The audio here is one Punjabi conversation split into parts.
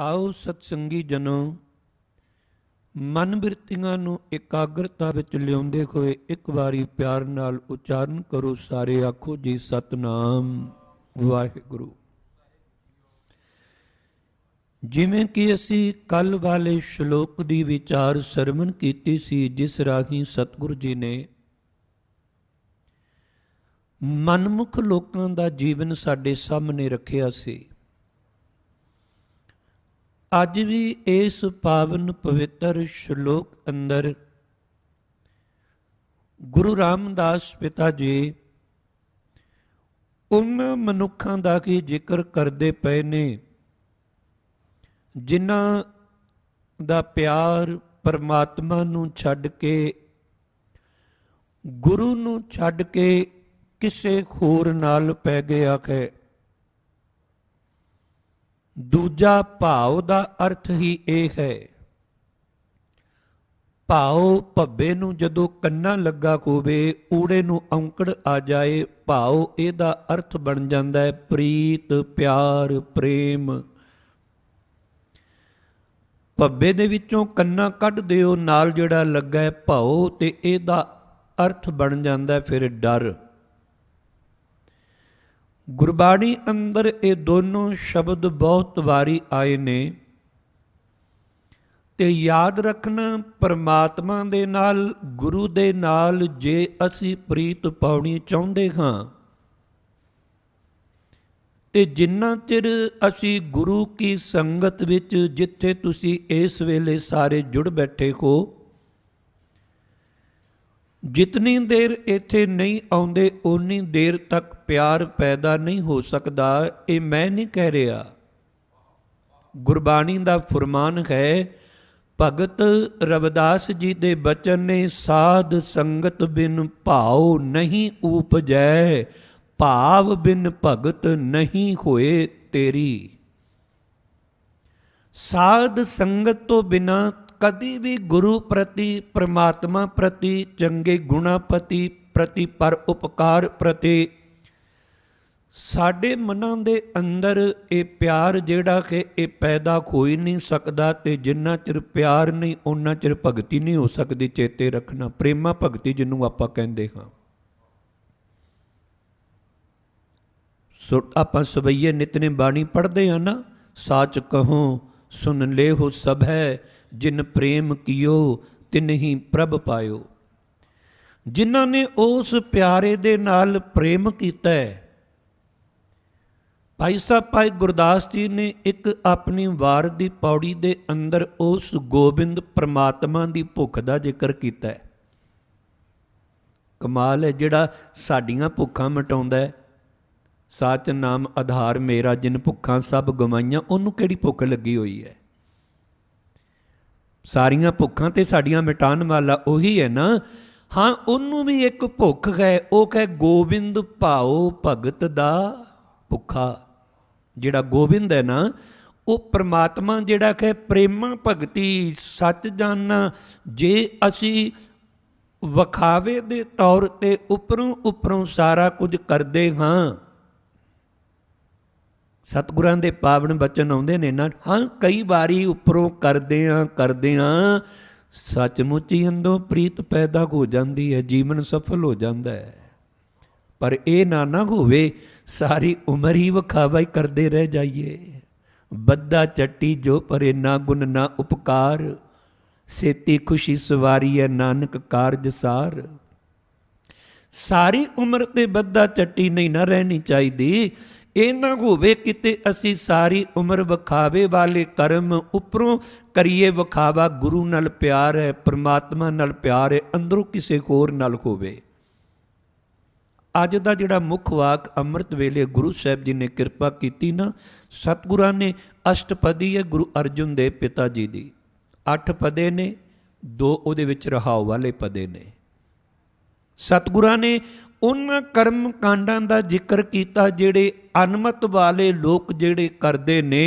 ਆਓ ਸਤਸੰਗੀ ਜਨੋ ਮਨ ਬਿਰਤੀਆਂ ਨੂੰ ਇਕਾਗਰਤਾ ਵਿੱਚ ਲਿਆਉਂਦੇ ਹੋਏ ਇੱਕ ਵਾਰੀ ਪਿਆਰ ਨਾਲ ਉਚਾਰਨ ਕਰੋ ਸਾਰੇ ਆਖੋ ਜੀ ਸਤਨਾਮ ਵਾਹਿਗੁਰੂ ਜਿਵੇਂ ਕਿ ਅਸੀਂ ਕੱਲ ਵਾਲੇ ਸ਼ਲੋਕ ਦੀ ਵਿਚਾਰ ਸਰਵਣ ਕੀਤੀ ਸੀ ਜਿਸ ਰਾਹੀਂ ਸਤਗੁਰੂ ਜੀ ਨੇ ਮਨਮੁਖ ਲੋਕਾਂ ਦਾ ਜੀਵਨ ਸਾਡੇ ਸਾਹਮਣੇ ਰੱਖਿਆ ਸੀ ਅੱਜ ਵੀ ਇਸ ਪਾਵਨ ਪਵਿੱਤਰ ਸ਼ਲੋਕ ਅੰਦਰ ਗੁਰੂ ਰਾਮਦਾਸ ਪਿਤਾ ਜੀ ਉਹਨਾਂ ਮਨੁੱਖਾਂ ਦਾ ਕੀ ਜ਼ਿਕਰ ਕਰਦੇ ਪਏ ਨੇ ਜਿਨ੍ਹਾਂ ਦਾ ਪਿਆਰ ਪਰਮਾਤਮਾ ਨੂੰ ਛੱਡ ਕੇ ਗੁਰੂ ਨੂੰ ਛੱਡ ਕੇ ਕਿਸੇ ਹੋਰ ਨਾਲ ਪੈ ਗਿਆ ਹੈ ਦੂਜਾ ਭਾਉ ਦਾ ਅਰਥ ਹੀ ਇਹ ਹੈ ਭਾਉ ਭੱਬੇ ਨੂੰ ਜਦੋਂ ਕੰਨਾਂ ਲੱਗਾ ਕੋਵੇ ਊੜੇ ਨੂੰ ਔਂਕੜ ਆ ਜਾਏ ਭਾਉ ਇਹਦਾ ਅਰਥ ਬਣ ਜਾਂਦਾ ਹੈ ਪ੍ਰੀਤ ਪਿਆਰ ਪ੍ਰੇਮ ਭੱਬੇ ਦੇ ਵਿੱਚੋਂ ਕੰਨਾਂ ਕੱਢ ਦਿਓ ਨਾਲ ਜਿਹੜਾ ਲੱਗਾ ਹੈ ਭਾਉ ਤੇ ਇਹਦਾ ਅਰਥ ਬਣ ਜਾਂਦਾ ਫਿਰ ਡਰ ਗੁਰਬਾਣੀ ਅੰਦਰ ਇਹ ਦੋਨੋਂ ਸ਼ਬਦ ਬਹੁਤ ਵਾਰੀ ਆਏ ਨੇ ਤੇ ਯਾਦ ਰੱਖਣਾ ਪਰਮਾਤਮਾ ਦੇ ਨਾਲ ਗੁਰੂ ਦੇ ਨਾਲ ਜੇ ਅਸੀਂ ਪ੍ਰੀਤ ਪਾਉਣੀ ਚਾਹੁੰਦੇ ਹਾਂ ਤੇ ਜਿੰਨਾ ਚਿਰ ਅਸੀਂ ਗੁਰੂ ਕੀ ਸੰਗਤ ਵਿੱਚ ਜਿੱਥੇ ਤੁਸੀਂ ਇਸ ਵੇਲੇ ਸਾਰੇ ਜੁੜ ਬੈਠੇ ਹੋ ਜਿਤਨੀ ਦੇਰ ਇੱਥੇ ਨਹੀਂ ਆਉਂਦੇ ਓਨੀ ਦੇਰ ਤੱਕ ਪਿਆਰ ਪੈਦਾ ਨਹੀਂ ਹੋ ਸਕਦਾ ਇਹ ਮੈਂ ਨਹੀਂ ਕਹਿ ਰਿਹਾ ਗੁਰਬਾਣੀ ਦਾ ਫਰਮਾਨ ਹੈ ਭਗਤ ਰਵਿਦਾਸ ਜੀ ਦੇ ਬਚਨ ਨੇ ਸਾਧ ਸੰਗਤ ਬਿਨ ਭਾਉ ਨਹੀਂ ਉਪਜੈ ਭਾਵ ਬਿਨ ਭਗਤ ਨਹੀਂ ਹੋਏ ਤੇਰੀ ਸਾਧ ਸੰਗਤ ਤੋਂ ਬਿਨਾ ਕਦੀ ਵੀ ਗੁਰੂ ਪ੍ਰਤੀ ਪ੍ਰਮਾਤਮਾ ਪ੍ਰਤੀ ਚੰਗੇ ਗੁਣਾ ਪ੍ਰਤੀ ਪ੍ਰਤੀ ਪਰ ਉਪਕਾਰ ਪ੍ਰਤੀ ਸਾਡੇ ਮਨਾਂ ਦੇ ਅੰਦਰ ਇਹ ਪਿਆਰ ਜਿਹੜਾ ਕਿ ਇਹ ਪੈਦਾ ਹੋਈ ਨਹੀਂ ਸਕਦਾ ਤੇ ਜਿੰਨਾ ਚਿਰ ਪਿਆਰ ਨਹੀਂ ਉਹਨਾਂ ਚਿਰ ਭਗਤੀ ਨਹੀਂ ਹੋ ਸਕਦੀ ਚੇਤੇ ਰੱਖਣਾ ਪ੍ਰੇਮਾ ਭਗਤੀ ਜਿਹਨੂੰ ਆਪਾਂ ਕਹਿੰਦੇ ਹਾਂ ਸੋ ਆਪਾਂ ਸਵਈਏ ਨਿਤਨੇ ਬਾਣੀ ਪੜ੍ਹਦੇ ਆ ਨਾ ਸਾਚ ਕਹੋ ਸੁਣ ਲੈ ਹੋ ਸਭ ਹੈ ਜਿਨ ਪ੍ਰੇਮ ਕੀਓ ਤਿਨਹੀ ਪ੍ਰਭ ਪਾਇਓ ਜਿਨ੍ਹਾਂ ਨੇ ਉਸ ਪਿਆਰੇ ਦੇ ਨਾਲ ਪ੍ਰੇਮ ਕੀਤਾ ਹੈ ਭਾਈ ਸਾਹਿਬ ਭਾਈ ਗੁਰਦਾਸ ਜੀ ਨੇ ਇੱਕ ਆਪਣੀ ਵਾਰ ਦੀ ਪੌੜੀ ਦੇ ਅੰਦਰ ਉਸ ਗੋਬਿੰਦ ਪ੍ਰਮਾਤਮਾ ਦੀ ਭੁੱਖ ਦਾ ਜ਼ਿਕਰ ਕੀਤਾ ਹੈ ਕਮਾਲ ਹੈ ਜਿਹੜਾ ਸਾਡੀਆਂ ਭੁੱਖਾਂ ਮਟਾਉਂਦਾ ਹੈ ਸਾਚ ਨਾਮ ਆਧਾਰ ਮੇਰਾ ਜਿਨ ਭੁੱਖਾਂ ਸਭ ਗਵਾਈਆਂ ਉਹਨੂੰ ਕਿਹੜੀ ਭੁੱਖ ਲੱਗੀ ਹੋਈ ਹੈ ਸਾਰੀਆਂ ਭੁੱਖਾਂ ਤੇ ਸਾਡੀਆਂ ਮਿਟਾਨ ਵਾਲਾ ਉਹੀ ਹੈ ਨਾ ਹਾਂ ਉਹਨੂੰ ਵੀ ਇੱਕ ਭੁੱਖ ਹੈ ਉਹ ਕਹੇ ਗੋਬਿੰਦ ਪਾਉ ਭਗਤ ਦਾ ਭੁੱਖਾ ਜਿਹੜਾ ਗੋਬਿੰਦ ਹੈ ਨਾ ਉਹ ਪ੍ਰਮਾਤਮਾ ਜਿਹੜਾ ਕਹੇ ਪ੍ਰੇਮਾ ਭਗਤੀ ਸੱਚ ਜਾਨਣਾ ਜੇ ਅਸੀਂ ਵਖਾਵੇ ਦੇ ਤੌਰ ਤੇ ਉਪਰੋਂ ਉਪਰੋਂ ਸਾਰਾ ਕੁਝ ਕਰਦੇ ਹਾਂ ਸਤਿਗੁਰਾਂ ਦੇ ਪਾਵਨ ਬਚਨ ਆਉਂਦੇ ਨੇ ਨਾ ਹਾਂ ਕਈ ਵਾਰੀ ਉੱਪਰੋਂ ਕਰਦੇ ਆ ਕਰਦੇ ਆ ਸੱਚਮੁੱਚ ਹੀ ਅੰਦੋ ਪ੍ਰੀਤ ਪੈਦਾ ਹੋ ਜਾਂਦੀ ਹੈ ਜੀਵਨ ਸਫਲ ਹੋ ਜਾਂਦਾ ਹੈ ਪਰ ਇਹ ਨਾ ਨਾ ਹੋਵੇ ਸਾਰੀ ਉਮਰ ਹੀ ਵਖਾਵਾ ਹੀ ਕਰਦੇ ਰਹਿ ਜਾਈਏ ਬੱਦਾ ਚੱਟੀ ਜੋ ਪਰੇ ਨਾ ਗੁਣ ਨਾ ਉਪਕਾਰ ਸੇਤੀ ਖੁਸ਼ੀ ਸਵਾਰੀ ਹੈ ਨਾਨਕ ਕਾਰਜ ਸਾਰ ਸਾਰੀ ਉਮਰ ਤੇ ਬੱਦਾ ਚੱਟੀ ਨਹੀਂ ਨਾ ਰਹਿਣੀ ਚਾਹੀਦੀ ਇਹਨਾਂ ਨਾ ਹੋਵੇ ਕਿਤੇ ਅਸੀਂ ਸਾਰੀ ਉਮਰ ਵਿਖਾਵੇ ਵਾਲੇ ਕਰਮ ਉਪਰੋਂ ਕਰੀਏ ਵਿਖਾਵਾ ਗੁਰੂ ਨਾਲ ਪਿਆਰ ਹੈ ਪ੍ਰਮਾਤਮਾ ਨਾਲ ਪਿਆਰ ਹੈ ਅੰਦਰੋਂ ਕਿਸੇ ਹੋਰ ਨਾਲ ਹੋਵੇ ਅੱਜ ਦਾ ਜਿਹੜਾ ਮੁੱਖ ਵਾਕ ਅੰਮ੍ਰਿਤ ਵੇਲੇ ਗੁਰੂ ਸਾਹਿਬ ਜੀ ਨੇ ਕਿਰਪਾ ਕੀਤੀ ਨਾ ਸਤਿਗੁਰਾਂ ਨੇ ਅਸ਼ਟਪਦੀ ਹੈ ਗੁਰੂ ਅਰਜੁਨ ਦੇ ਪਿਤਾ ਜੀ ਦੀ ਅੱਠ ਪਦੇ ਨੇ ਦੋ ਉਹਦੇ ਵਿੱਚ ਰਹਾਉ ਵਾਲੇ ਪਦੇ ਨੇ ਸਤਿਗੁਰਾਂ ਨੇ ਉਹਨਾਂ ਕਰਮ ਕਾਂਡਾਂ ਦਾ ਜ਼ਿਕਰ ਕੀਤਾ ਜਿਹੜੇ ਅਨਮਤ ਵਾਲੇ ਲੋਕ ਜਿਹੜੇ ਕਰਦੇ ਨੇ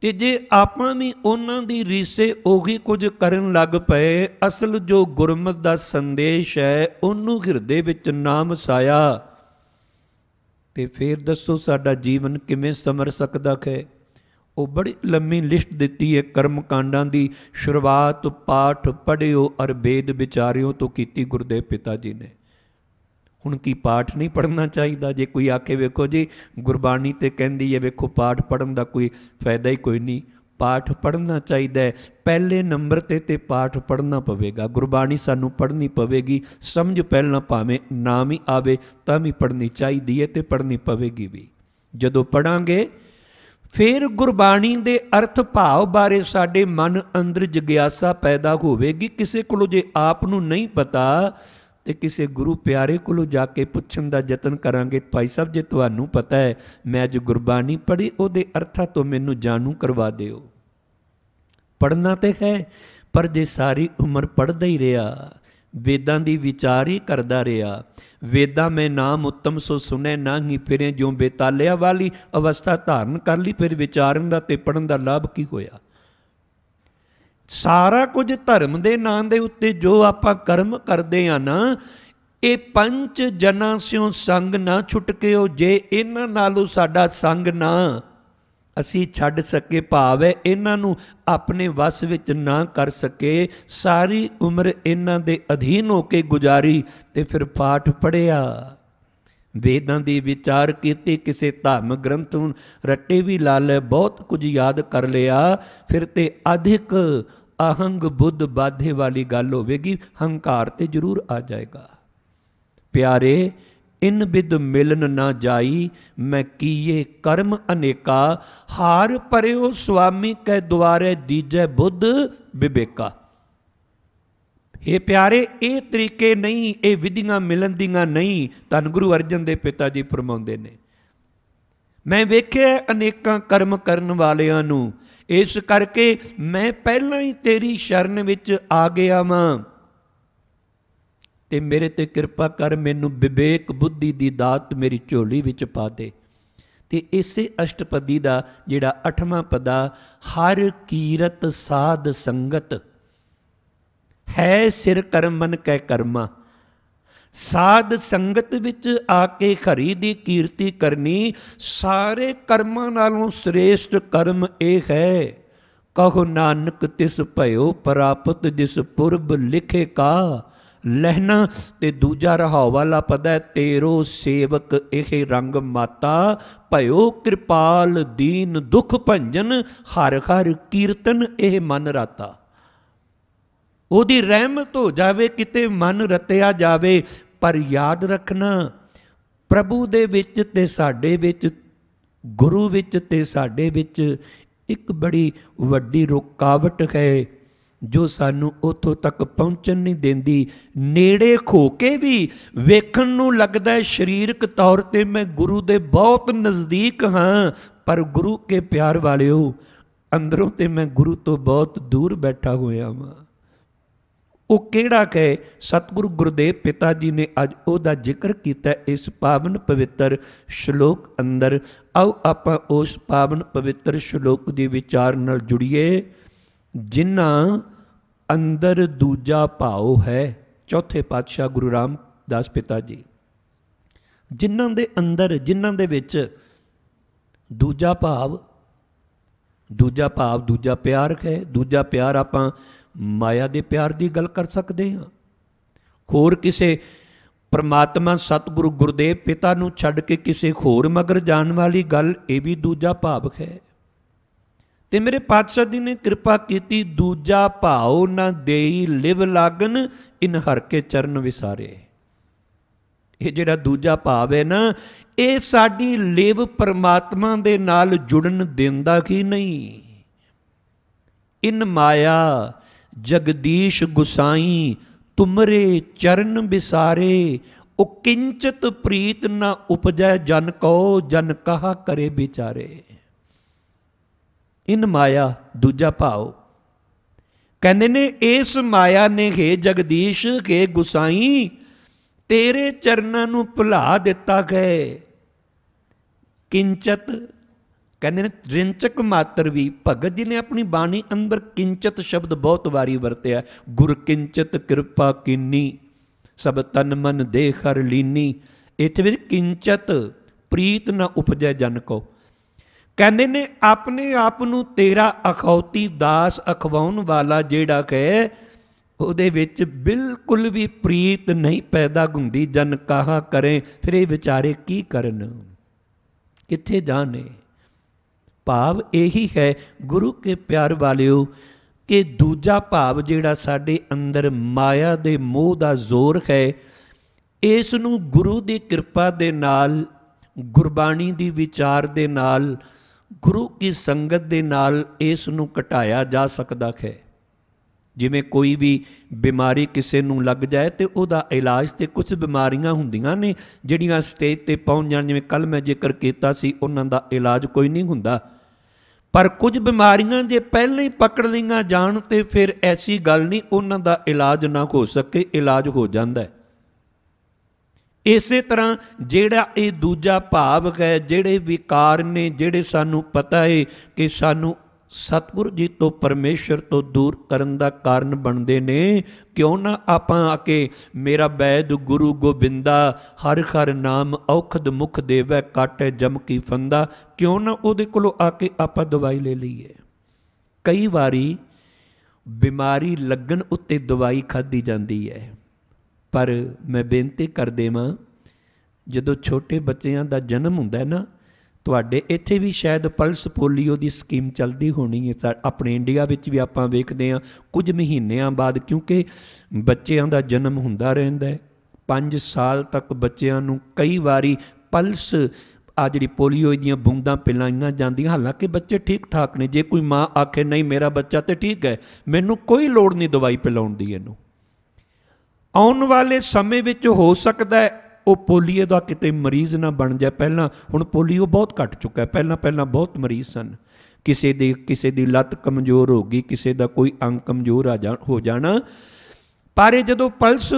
ਤੇ ਜੇ ਆਪਾਂ ਵੀ ਉਹਨਾਂ ਦੀ ਰੀਸੇ ਉਹੀ ਕੁਝ ਕਰਨ ਲੱਗ ਪਏ ਅਸਲ ਜੋ ਗੁਰਮਤ ਦਾ ਸੰਦੇਸ਼ ਹੈ ਉਹਨੂੰ ਹਿਰਦੇ ਵਿੱਚ ਨਾਮ ਸਾਇਆ ਤੇ ਫੇਰ ਦੱਸੋ ਸਾਡਾ ਜੀਵਨ ਕਿਵੇਂ ਸਮਰ ਸਕਦਾ ਹੈ ਉਹ ਬੜੀ ਲੰਮੀ ਲਿਸਟ ਦਿੱਤੀ ਹੈ ਕਰਮ ਕਾਂਡਾਂ ਦੀ ਸ਼ੁਰੂਆਤ ਪਾਠ ਪੜਿਓ ਅਰ ਵਿਚਾਰਿਓ ਤੋਂ ਕੀਤੀ ਗੁਰਦੇਵ ਪਿਤਾ ਜੀ ਨੇ ਹੁਣ ਕੀ ਪਾਠ ਨਹੀਂ ਪੜਨਾ ਚਾਹੀਦਾ ਜੇ ਕੋਈ ਆਕੇ ਵੇਖੋ ਜੀ ਗੁਰਬਾਣੀ ਤੇ ਕਹਿੰਦੀ ਹੈ ਵੇਖੋ ਪਾਠ ਪੜਨ ਦਾ ਕੋਈ ਫਾਇਦਾ ਹੀ ਕੋਈ ਨਹੀਂ ਪਾਠ ਪੜਨਾ ਚਾਹੀਦਾ ਹੈ ਪਹਿਲੇ ਨੰਬਰ ਤੇ ਤੇ ਪਾਠ ਪੜਨਾ ਪਵੇਗਾ ਗੁਰਬਾਣੀ ਸਾਨੂੰ ਪੜਨੀ ਪਵੇਗੀ ਸਮਝ ਪਹਿਲਾਂ ਭਾਵੇਂ ਨਾਮ ਹੀ ਆਵੇ ਤਾਂ ਵੀ ਪੜਨੀ ਚਾਹੀਦੀ ਹੈ ਤੇ ਪੜਨੀ ਪਵੇਗੀ ਵੀ ਜਦੋਂ ਪੜਾਂਗੇ ਫਿਰ ਗੁਰਬਾਣੀ ਦੇ ਅਰਥ ਭਾਵ ਬਾਰੇ ਸਾਡੇ ਮਨ ਅੰਦਰ ਜਗਿਆਸਾ ਪੈਦਾ ਹੋਵੇਗੀ ਕਿਸੇ ਕੋਲ ਜੇ ਆਪ ਨੂੰ ਨਹੀਂ ਪਤਾ ਤੇ ਕਿਸੇ ਗੁਰੂ ਪਿਆਰੇ ਕੋਲੋਂ ਜਾ ਕੇ ਪੁੱਛਣ ਦਾ ਯਤਨ ਕਰਾਂਗੇ ਭਾਈ ਸਾਹਿਬ ਜੇ ਤੁਹਾਨੂੰ ਪਤਾ ਹੈ ਮੈਂ ਅੱਜ ਗੁਰਬਾਣੀ ਪੜ੍ਹੀ ਉਹਦੇ ਅਰਥਾਂ ਤੋਂ ਮੈਨੂੰ ਜਾਣੂ ਕਰਵਾ ਦਿਓ ਪੜਨਾ ਤੇ ਹੈ ਪਰ ਜੇ ਸਾਰੀ ਉਮਰ ਪੜਦਾ ਹੀ ਰਿਹਾ ਵੇਦਾਂ ਦੀ ਵਿਚਾਰ ਹੀ ਕਰਦਾ ਰਿਹਾ ਵੇਦਾਂ ਮੈਂ ਨਾਮ ਉੱਤਮ ਸੋ ਸੁਨੇ ਨਾਹੀ ਫਿਰੇ ਜੋ ਬੇਤਾਲਿਆ ਵਾਲੀ ਅਵਸਥਾ ਧਾਰਨ ਕਰ ਲਈ ਫਿਰ ਵਿਚਾਰਨ ਦਾ ਤੇ ਪੜਨ ਦਾ ਲਾਭ ਕੀ ਹੋਇਆ ਸਾਰਾ ਕੁਝ ਧਰਮ ਦੇ ਨਾਂ ਦੇ ਉੱਤੇ ਜੋ ਆਪਾਂ ਕਰਮ ਕਰਦੇ ਆ ਨਾ ਇਹ ਪੰਜ ਜਨਾਂ ਸਿਓ ਸੰਗ ਨਾ ਛੁਟਕਿਓ ਜੇ ਇਹਨਾਂ ਨਾਲੋਂ ਸਾਡਾ ਸੰਗ ਨਾ ਅਸੀਂ ਛੱਡ ਸਕੇ ਭਾਵ ਹੈ ਇਹਨਾਂ ਨੂੰ ਆਪਣੇ ਵਸ ਵਿੱਚ ਨਾ ਕਰ ਸਕੇ ਸਾਰੀ ਉਮਰ ਇਹਨਾਂ ਦੇ ਅਧੀਨ ਹੋ ਕੇ ਗੁਜ਼ਾਰੀ ਤੇ ਫਿਰ ਪਾਠ ਪੜਿਆ ਵੇਦਾਂ ਦੀ ਵਿਚਾਰ ਕੀਤੀ ਕਿਸੇ ਧਰਮ ਗ੍ਰੰਥ ਨੂੰ ਰੱਟੇ ਵੀ ਲਾ ਲੈ ਬਹੁਤ ਕੁਝ ਯਾਦ ਕਰ ਲਿਆ ਫਿਰ ਤੇ ਅਧਿਕ ਅਹੰਗ ਬੁੱਧ ਬਾਧੇ ਵਾਲੀ ਗੱਲ ਹੋਵੇਗੀ ਹੰਕਾਰ ਤੇ ਜ਼ਰੂਰ ਆ ਜਾਏਗਾ ਪਿਆਰੇ ਇਨ ਬਿਦ ਮਿਲਨ ਨਾ ਜਾਈ ਮੈਂ ਕੀਏ ਕਰਮ ਅਨੇਕਾ ਹਾਰ ਪਰਿਓ ਸੁਆਮੀ ਕੈ ਦੁਆਰੇ ਦੀਜੈ ਬੁੱਧ ਵਿਵੇਕਾ ਏ ਪਿਆਰੇ ਇਹ ਤਰੀਕੇ ਨਹੀਂ ਇਹ ਵਿਧੀਆਂ ਮਿਲਨ ਦੀਆਂ ਨਹੀਂ ਤਨ ਗੁਰੂ ਅਰਜਨ ਦੇ ਪਿਤਾ ਜੀ ਫਰਮਾਉਂਦੇ ਨੇ ਮੈਂ ਵੇਖਿਆ ਅਨੇਕਾਂ ਕਰਮ ਕਰਨ ਵਾਲਿਆਂ ਨੂੰ ਇਸ ਕਰਕੇ ਮੈਂ ਪਹਿਲਾਂ ਹੀ ਤੇਰੀ ਸ਼ਰਨ ਵਿੱਚ ਆ ਗਿਆ ਮਾਂ ਤੇ ਮੇਰੇ ਤੇ ਕਿਰਪਾ ਕਰ ਮੈਨੂੰ ਵਿਵੇਕ ਬੁੱਧੀ ਦੀ ਦਾਤ ਮੇਰੀ ਝੋਲੀ ਵਿੱਚ ਪਾ ਦੇ ਤੇ ਇਸੇ ਅਸ਼ਟਪਦੀ ਦਾ ਜਿਹੜਾ ਅਠਵਾਂ ਪਦਾ ਹਰ ਕੀਰਤ ਸਾਧ ਸੰਗਤ ਹੈ ਸਿਰ ਕਰਮਨ ਕੈ ਕਰਮਾ ਸਾਧ ਸੰਗਤ ਵਿੱਚ ਆ ਕੇ ਖਰੀ ਦੀ ਕੀਰਤੀ ਕਰਨੀ ਸਾਰੇ ਕਰਮਾਂ ਨਾਲੋਂ ਸ੍ਰੇਸ਼ਟ ਕਰਮ ਇਹ ਹੈ ਕਹੋ ਨਾਨਕ ਤਿਸ ਭਇਓ ਪ੍ਰਾਪਤ ਜਿਸ ਪੁਰਬ ਲਿਖੇ ਕਾ ਲਹਿਣਾ ਤੇ ਦੂਜਾ ਰਹਾਉ ਵਾਲਾ ਪਦਾ ਤੇਰੋ ਸੇਵਕ ਇਹ ਰੰਗ ਮਾਤਾ ਭਇਓ ਕਿਰਪਾਲ ਦੀਨ ਦੁਖ ਭੰਜਨ ਹਰ ਹਰ ਕੀਰਤਨ ਇਹ ਮਨ ਰਾਤਾ ਉਹਦੀ ਰਹਿਮਤ ਹੋ ਜਾਵੇ ਕਿਤੇ ਮਨ ਰਤਿਆ ਜਾਵੇ ਪਰ ਯਾਦ ਰੱਖਣਾ ਪ੍ਰਭੂ ਦੇ ਵਿੱਚ ਤੇ ਸਾਡੇ ਵਿੱਚ ਗੁਰੂ ਵਿੱਚ ਤੇ ਸਾਡੇ ਵਿੱਚ ਇੱਕ ਬੜੀ ਵੱਡੀ ਰੁਕਾਵਟ ਹੈ ਜੋ ਸਾਨੂੰ ਉਥੋਂ ਤੱਕ ਪਹੁੰਚਣ ਨਹੀਂ ਦਿੰਦੀ ਨੇੜੇ ਖੋ ਕੇ ਵੀ ਵੇਖਣ ਨੂੰ ਲੱਗਦਾ ਹੈ ਸਰੀਰਕ ਤੌਰ ਤੇ ਮੈਂ ਗੁਰੂ ਦੇ ਬਹੁਤ ਨਜ਼ਦੀਕ ਹਾਂ ਪਰ ਗੁਰੂ ਕੇ ਪਿਆਰ ਵਾਲਿਓ ਅੰਦਰੋਂ ਤੇ ਮੈਂ ਗੁਰੂ ਤੋਂ ਬਹੁਤ ਦੂਰ ਬੈਠਾ ਹੋਇਆ ਹਾਂ ਉਹ ਕਿਹੜਾ ਕਹੇ ਸਤਿਗੁਰੂ ਗੁਰਦੇਵ ਪਿਤਾ ਜੀ ਨੇ ਅੱਜ ਉਹਦਾ ਜ਼ਿਕਰ ਕੀਤਾ ਇਸ ਪਾਵਨ ਪਵਿੱਤਰ ਸ਼ਲੋਕ ਅੰਦਰ ਆਓ ਆਪਾਂ ਉਸ ਪਾਵਨ ਪਵਿੱਤਰ ਸ਼ਲੋਕ ਦੇ ਵਿਚਾਰ ਨਾਲ ਜੁੜੀਏ ਜਿਨ੍ਹਾਂ ਅੰਦਰ ਦੂਜਾ ਭਾਉ ਹੈ ਚੌਥੇ ਪਾਤਸ਼ਾਹ ਗੁਰੂ ਰਾਮਦਾਸ ਪਿਤਾ ਜੀ ਜਿਨ੍ਹਾਂ ਦੇ ਅੰਦਰ ਜਿਨ੍ਹਾਂ ਦੇ ਵਿੱਚ ਦੂਜਾ ਭਾਵ ਦੂਜਾ ਭਾਵ ਦੂਜਾ ਪਿਆਰ ਹੈ ਦੂਜਾ ਪਿਆਰ ਆਪਾਂ ਮਾਇਆ ਦੇ ਪਿਆਰ ਦੀ ਗੱਲ ਕਰ ਸਕਦੇ ਹਾਂ ਹੋਰ ਕਿਸੇ ਪਰਮਾਤਮਾ ਸਤਿਗੁਰੂ ਗੁਰਦੇਵ ਪਿਤਾ ਨੂੰ ਛੱਡ ਕੇ ਕਿਸੇ ਹੋਰ ਮਗਰ ਜਾਣ ਵਾਲੀ ਗੱਲ ਇਹ ਵੀ ਦੂਜਾ ਭਾਵ ਹੈ ਤੇ ਮੇਰੇ ਪਾਤਸ਼ਾਹ ਜੀ ਨੇ ਕਿਰਪਾ ਕੀਤੀ ਦੂਜਾ ਭਾਉ ਨਾ ਦੇਈ ਲਿਵ ਲਾਗਨ ਇਨ ਹਰ ਕੇ ਚਰਨ ਵਿਸਾਰੇ ਇਹ ਜਿਹੜਾ ਦੂਜਾ ਭਾਵ ਹੈ ਨਾ ਇਹ ਸਾਡੀ ਲਿਵ ਪਰਮਾਤਮਾ ਦੇ ਨਾਲ ਜੁੜਨ ਦਿੰਦਾ ਕੀ ਨਹੀਂ ਇਨ ਮਾਇਆ ਜਗਦੀਸ਼ ਗੁਸਾਈ ਤੁਮਰੇ ਚਰਨ ਬਿਸਾਰੇ ਉਹ ਕਿੰਚਤ ਪ੍ਰੀਤ ਨਾ ਉਪਜੈ ਜਨ ਕੋ ਜਨ ਕਹਾ ਕਰੇ ਵਿਚਾਰੇ ਇਨ ਮਾਇਆ ਦੂਜਾ ਭਾਉ ਕਹਿੰਦੇ ਨੇ ਇਸ ਮਾਇਆ ਨੇ ਹੈ ਜਗਦੀਸ਼ ਕੇ ਗੁਸਾਈ ਤੇਰੇ ਚਰਨਾਂ ਨੂੰ ਭੁਲਾ ਦਿੱਤਾ ਗਏ ਕਿੰਚਤ ਕਹਿੰਦੇ ਨੇ ਰਿੰਚਕ ਮਾਤਰ ਵੀ ਭਗਤ ਜੀ ਨੇ ਆਪਣੀ ਬਾਣੀ ਅੰਦਰ ਕਿੰਚਤ ਸ਼ਬਦ ਬਹੁਤ ਵਾਰੀ ਵਰਤਿਆ ਗੁਰ ਕਿੰਚਤ ਕਿਰਪਾ ਕਿੰਨੀ ਸਭ ਤਨ ਮਨ ਦੇ ਹਰ ਲੀਨੀ ਇਥੇ ਵੀ ਕਿੰਚਤ ਪ੍ਰੀਤ ਨਾ ਉਪਜੈ ਜਨ ਕੋ ਕਹਿੰਦੇ ਨੇ ਆਪਣੇ ਆਪ ਨੂੰ ਤੇਰਾ ਅਖੌਤੀ ਦਾਸ ਅਖਵਾਉਣ ਵਾਲਾ ਜਿਹੜਾ ਕਹੇ ਉਹਦੇ ਵਿੱਚ ਬਿਲਕੁਲ ਵੀ ਪ੍ਰੀਤ ਨਹੀਂ ਪੈਦਾ ਹੁੰਦੀ ਜਨ ਕਾਹਾ ਕਰੇ ਫਿਰ ਇਹ ਵਿਚਾਰੇ ਕੀ ਕਰਨ ਕਿੱਥੇ ਜਾਣੇ ਭਾਵ ਇਹੀ ਹੈ ਗੁਰੂ ਕੇ ਪਿਆਰ ਵਾਲਿਓ ਕਿ ਦੂਜਾ ਭਾਵ ਜਿਹੜਾ ਸਾਡੇ ਅੰਦਰ ਮਾਇਆ ਦੇ ਮੋਹ ਦਾ ਜ਼ੋਰ ਹੈ ਇਸ ਨੂੰ ਗੁਰੂ ਦੀ ਕਿਰਪਾ ਦੇ ਨਾਲ ਗੁਰਬਾਣੀ ਦੀ ਵਿਚਾਰ ਦੇ ਨਾਲ ਗੁਰੂ ਕੀ ਸੰਗਤ ਦੇ ਨਾਲ ਇਸ ਨੂੰ ਘਟਾਇਆ ਜਾ ਸਕਦਾ ਹੈ ਜਿਵੇਂ ਕੋਈ ਵੀ ਬਿਮਾਰੀ ਕਿਸੇ ਨੂੰ ਲੱਗ ਜਾਏ ਤੇ ਉਹਦਾ ਇਲਾਜ ਤੇ ਕੁਝ ਬਿਮਾਰੀਆਂ ਹੁੰਦੀਆਂ ਨੇ ਜਿਹੜੀਆਂ ਸਟੇਜ ਤੇ ਪਹੁੰਚ ਜਾਣ ਜਿਵੇਂ ਕੱਲ ਮੈਂ ਜ਼ਿਕਰ ਕੀਤਾ ਸੀ ਉਹਨਾਂ ਦਾ ਇਲਾਜ ਕੋਈ ਨਹੀਂ ਹੁੰਦਾ ਪਰ ਕੁਝ ਬਿਮਾਰੀਆਂ ਜੇ ਪਹਿਲਾਂ ਹੀ ਪਕੜ ਲਈਆਂ ਜਾਣ ਤੇ ਫਿਰ ਐਸੀ ਗੱਲ ਨਹੀਂ ਉਹਨਾਂ ਦਾ ਇਲਾਜ ਨਾ ਹੋ ਸਕੇ ਇਲਾਜ ਹੋ ਜਾਂਦਾ ਹੈ ਇਸੇ ਤਰ੍ਹਾਂ ਜਿਹੜਾ ਇਹ ਦੂਜਾ ਭਾਵ ਹੈ ਜਿਹੜੇ ਵਿਕਾਰ ਨੇ ਜਿਹੜੇ ਸਾਨੂੰ ਪਤਾ ਹੈ ਕਿ ਸਾਨੂੰ ਸਤਿਗੁਰ ਜੀ ਤੋਂ ਪਰਮੇਸ਼ਰ ਤੋਂ ਦੂਰ ਕਰਨ ਦਾ ਕਾਰਨ ਬਣਦੇ ਨੇ ਕਿਉਂ ਨਾ ਆਪਾਂ ਆ ਕੇ ਮੇਰਾ ਬੈਦ ਗੁਰੂ ਗੋਬਿੰਦਾ ਹਰ ਹਰ ਨਾਮ ਔਖਦ ਮੁਖ ਦੇਵੈ ਕਾਟੇ ਜਮ ਕੀ ਫੰਦਾ ਕਿਉਂ ਨਾ ਉਹਦੇ ਕੋਲੋਂ ਆ ਕੇ ਆਪਾਂ ਦਵਾਈ ਲੈ ਲਈਏ ਕਈ ਵਾਰੀ ਬਿਮਾਰੀ ਲੱਗਣ ਉੱਤੇ ਦਵਾਈ ਖਾਦੀ ਜਾਂਦੀ ਹੈ ਪਰ ਮੈਂ ਬੇਨਤੀ ਕਰ ਦੇਵਾਂ ਜਦੋਂ ਛੋਟੇ ਬੱਚਿਆਂ ਦਾ ਜਨਮ ਹੁੰਦਾ ਹੈ ਨਾ ਤੁਹਾਡੇ ਇੱਥੇ ਵੀ ਸ਼ਾਇਦ ਪਲਸ ਪੋਲੀਓ ਦੀ ਸਕੀਮ ਚੱਲਦੀ ਹੋਣੀ ਹੈ ਤਾਂ ਆਪਣੇ ਇੰਡੀਆ ਵਿੱਚ ਵੀ ਆਪਾਂ ਵੇਖਦੇ ਹਾਂ ਕੁਝ ਮਹੀਨਿਆਂ ਬਾਅਦ ਕਿਉਂਕਿ ਬੱਚਿਆਂ ਦਾ ਜਨਮ ਹੁੰਦਾ ਰਹਿੰਦਾ ਹੈ 5 ਸਾਲ ਤੱਕ ਬੱਚਿਆਂ ਨੂੰ ਕਈ ਵਾਰੀ ਪਲਸ ਆ ਜਿਹੜੀ ਪੋਲੀਓ ਦੀਆਂ ਬੂੰਦਾਂ ਪਿਲਾਈਆਂ ਜਾਂਦੀਆਂ ਹਾਲਾਂਕਿ ਬੱਚੇ ਠੀਕ ਠਾਕ ਨੇ ਜੇ ਕੋਈ ਮਾਂ ਆਖੇ ਨਹੀਂ ਮੇਰਾ ਬੱਚਾ ਤੇ ਠੀਕ ਹੈ ਮੈਨੂੰ ਕੋਈ ਲੋੜ ਨਹੀਂ ਦਵਾਈ ਪਿਲਾਉਣ ਦੀ ਇਹਨੂੰ ਆਉਣ ਵਾਲੇ ਸਮੇਂ ਵਿੱਚ ਹੋ ਸਕਦਾ ਹੈ ਉਹ ਪੋਲੀਓ ਦਾ ਕਿਤੇ ਮਰੀਜ਼ ਨਾ ਬਣ ਜਾ ਪਹਿਲਾਂ ਹੁਣ ਪੋਲੀਓ ਬਹੁਤ ਘਟ ਚੁੱਕਾ ਪਹਿਲਾਂ ਪਹਿਲਾਂ ਬਹੁਤ ਮਰੀਜ਼ ਸਨ ਕਿਸੇ ਦੇ ਕਿਸੇ ਦੀ ਲੱਤ ਕਮਜ਼ੋਰ ਹੋ ਗਈ ਕਿਸੇ ਦਾ ਕੋਈ ਅੰਗ ਕਮਜ਼ੋਰ ਆ ਜਾ ਹੋ ਜਾਣਾ ਪਰ ਜਦੋਂ ਪਲਸ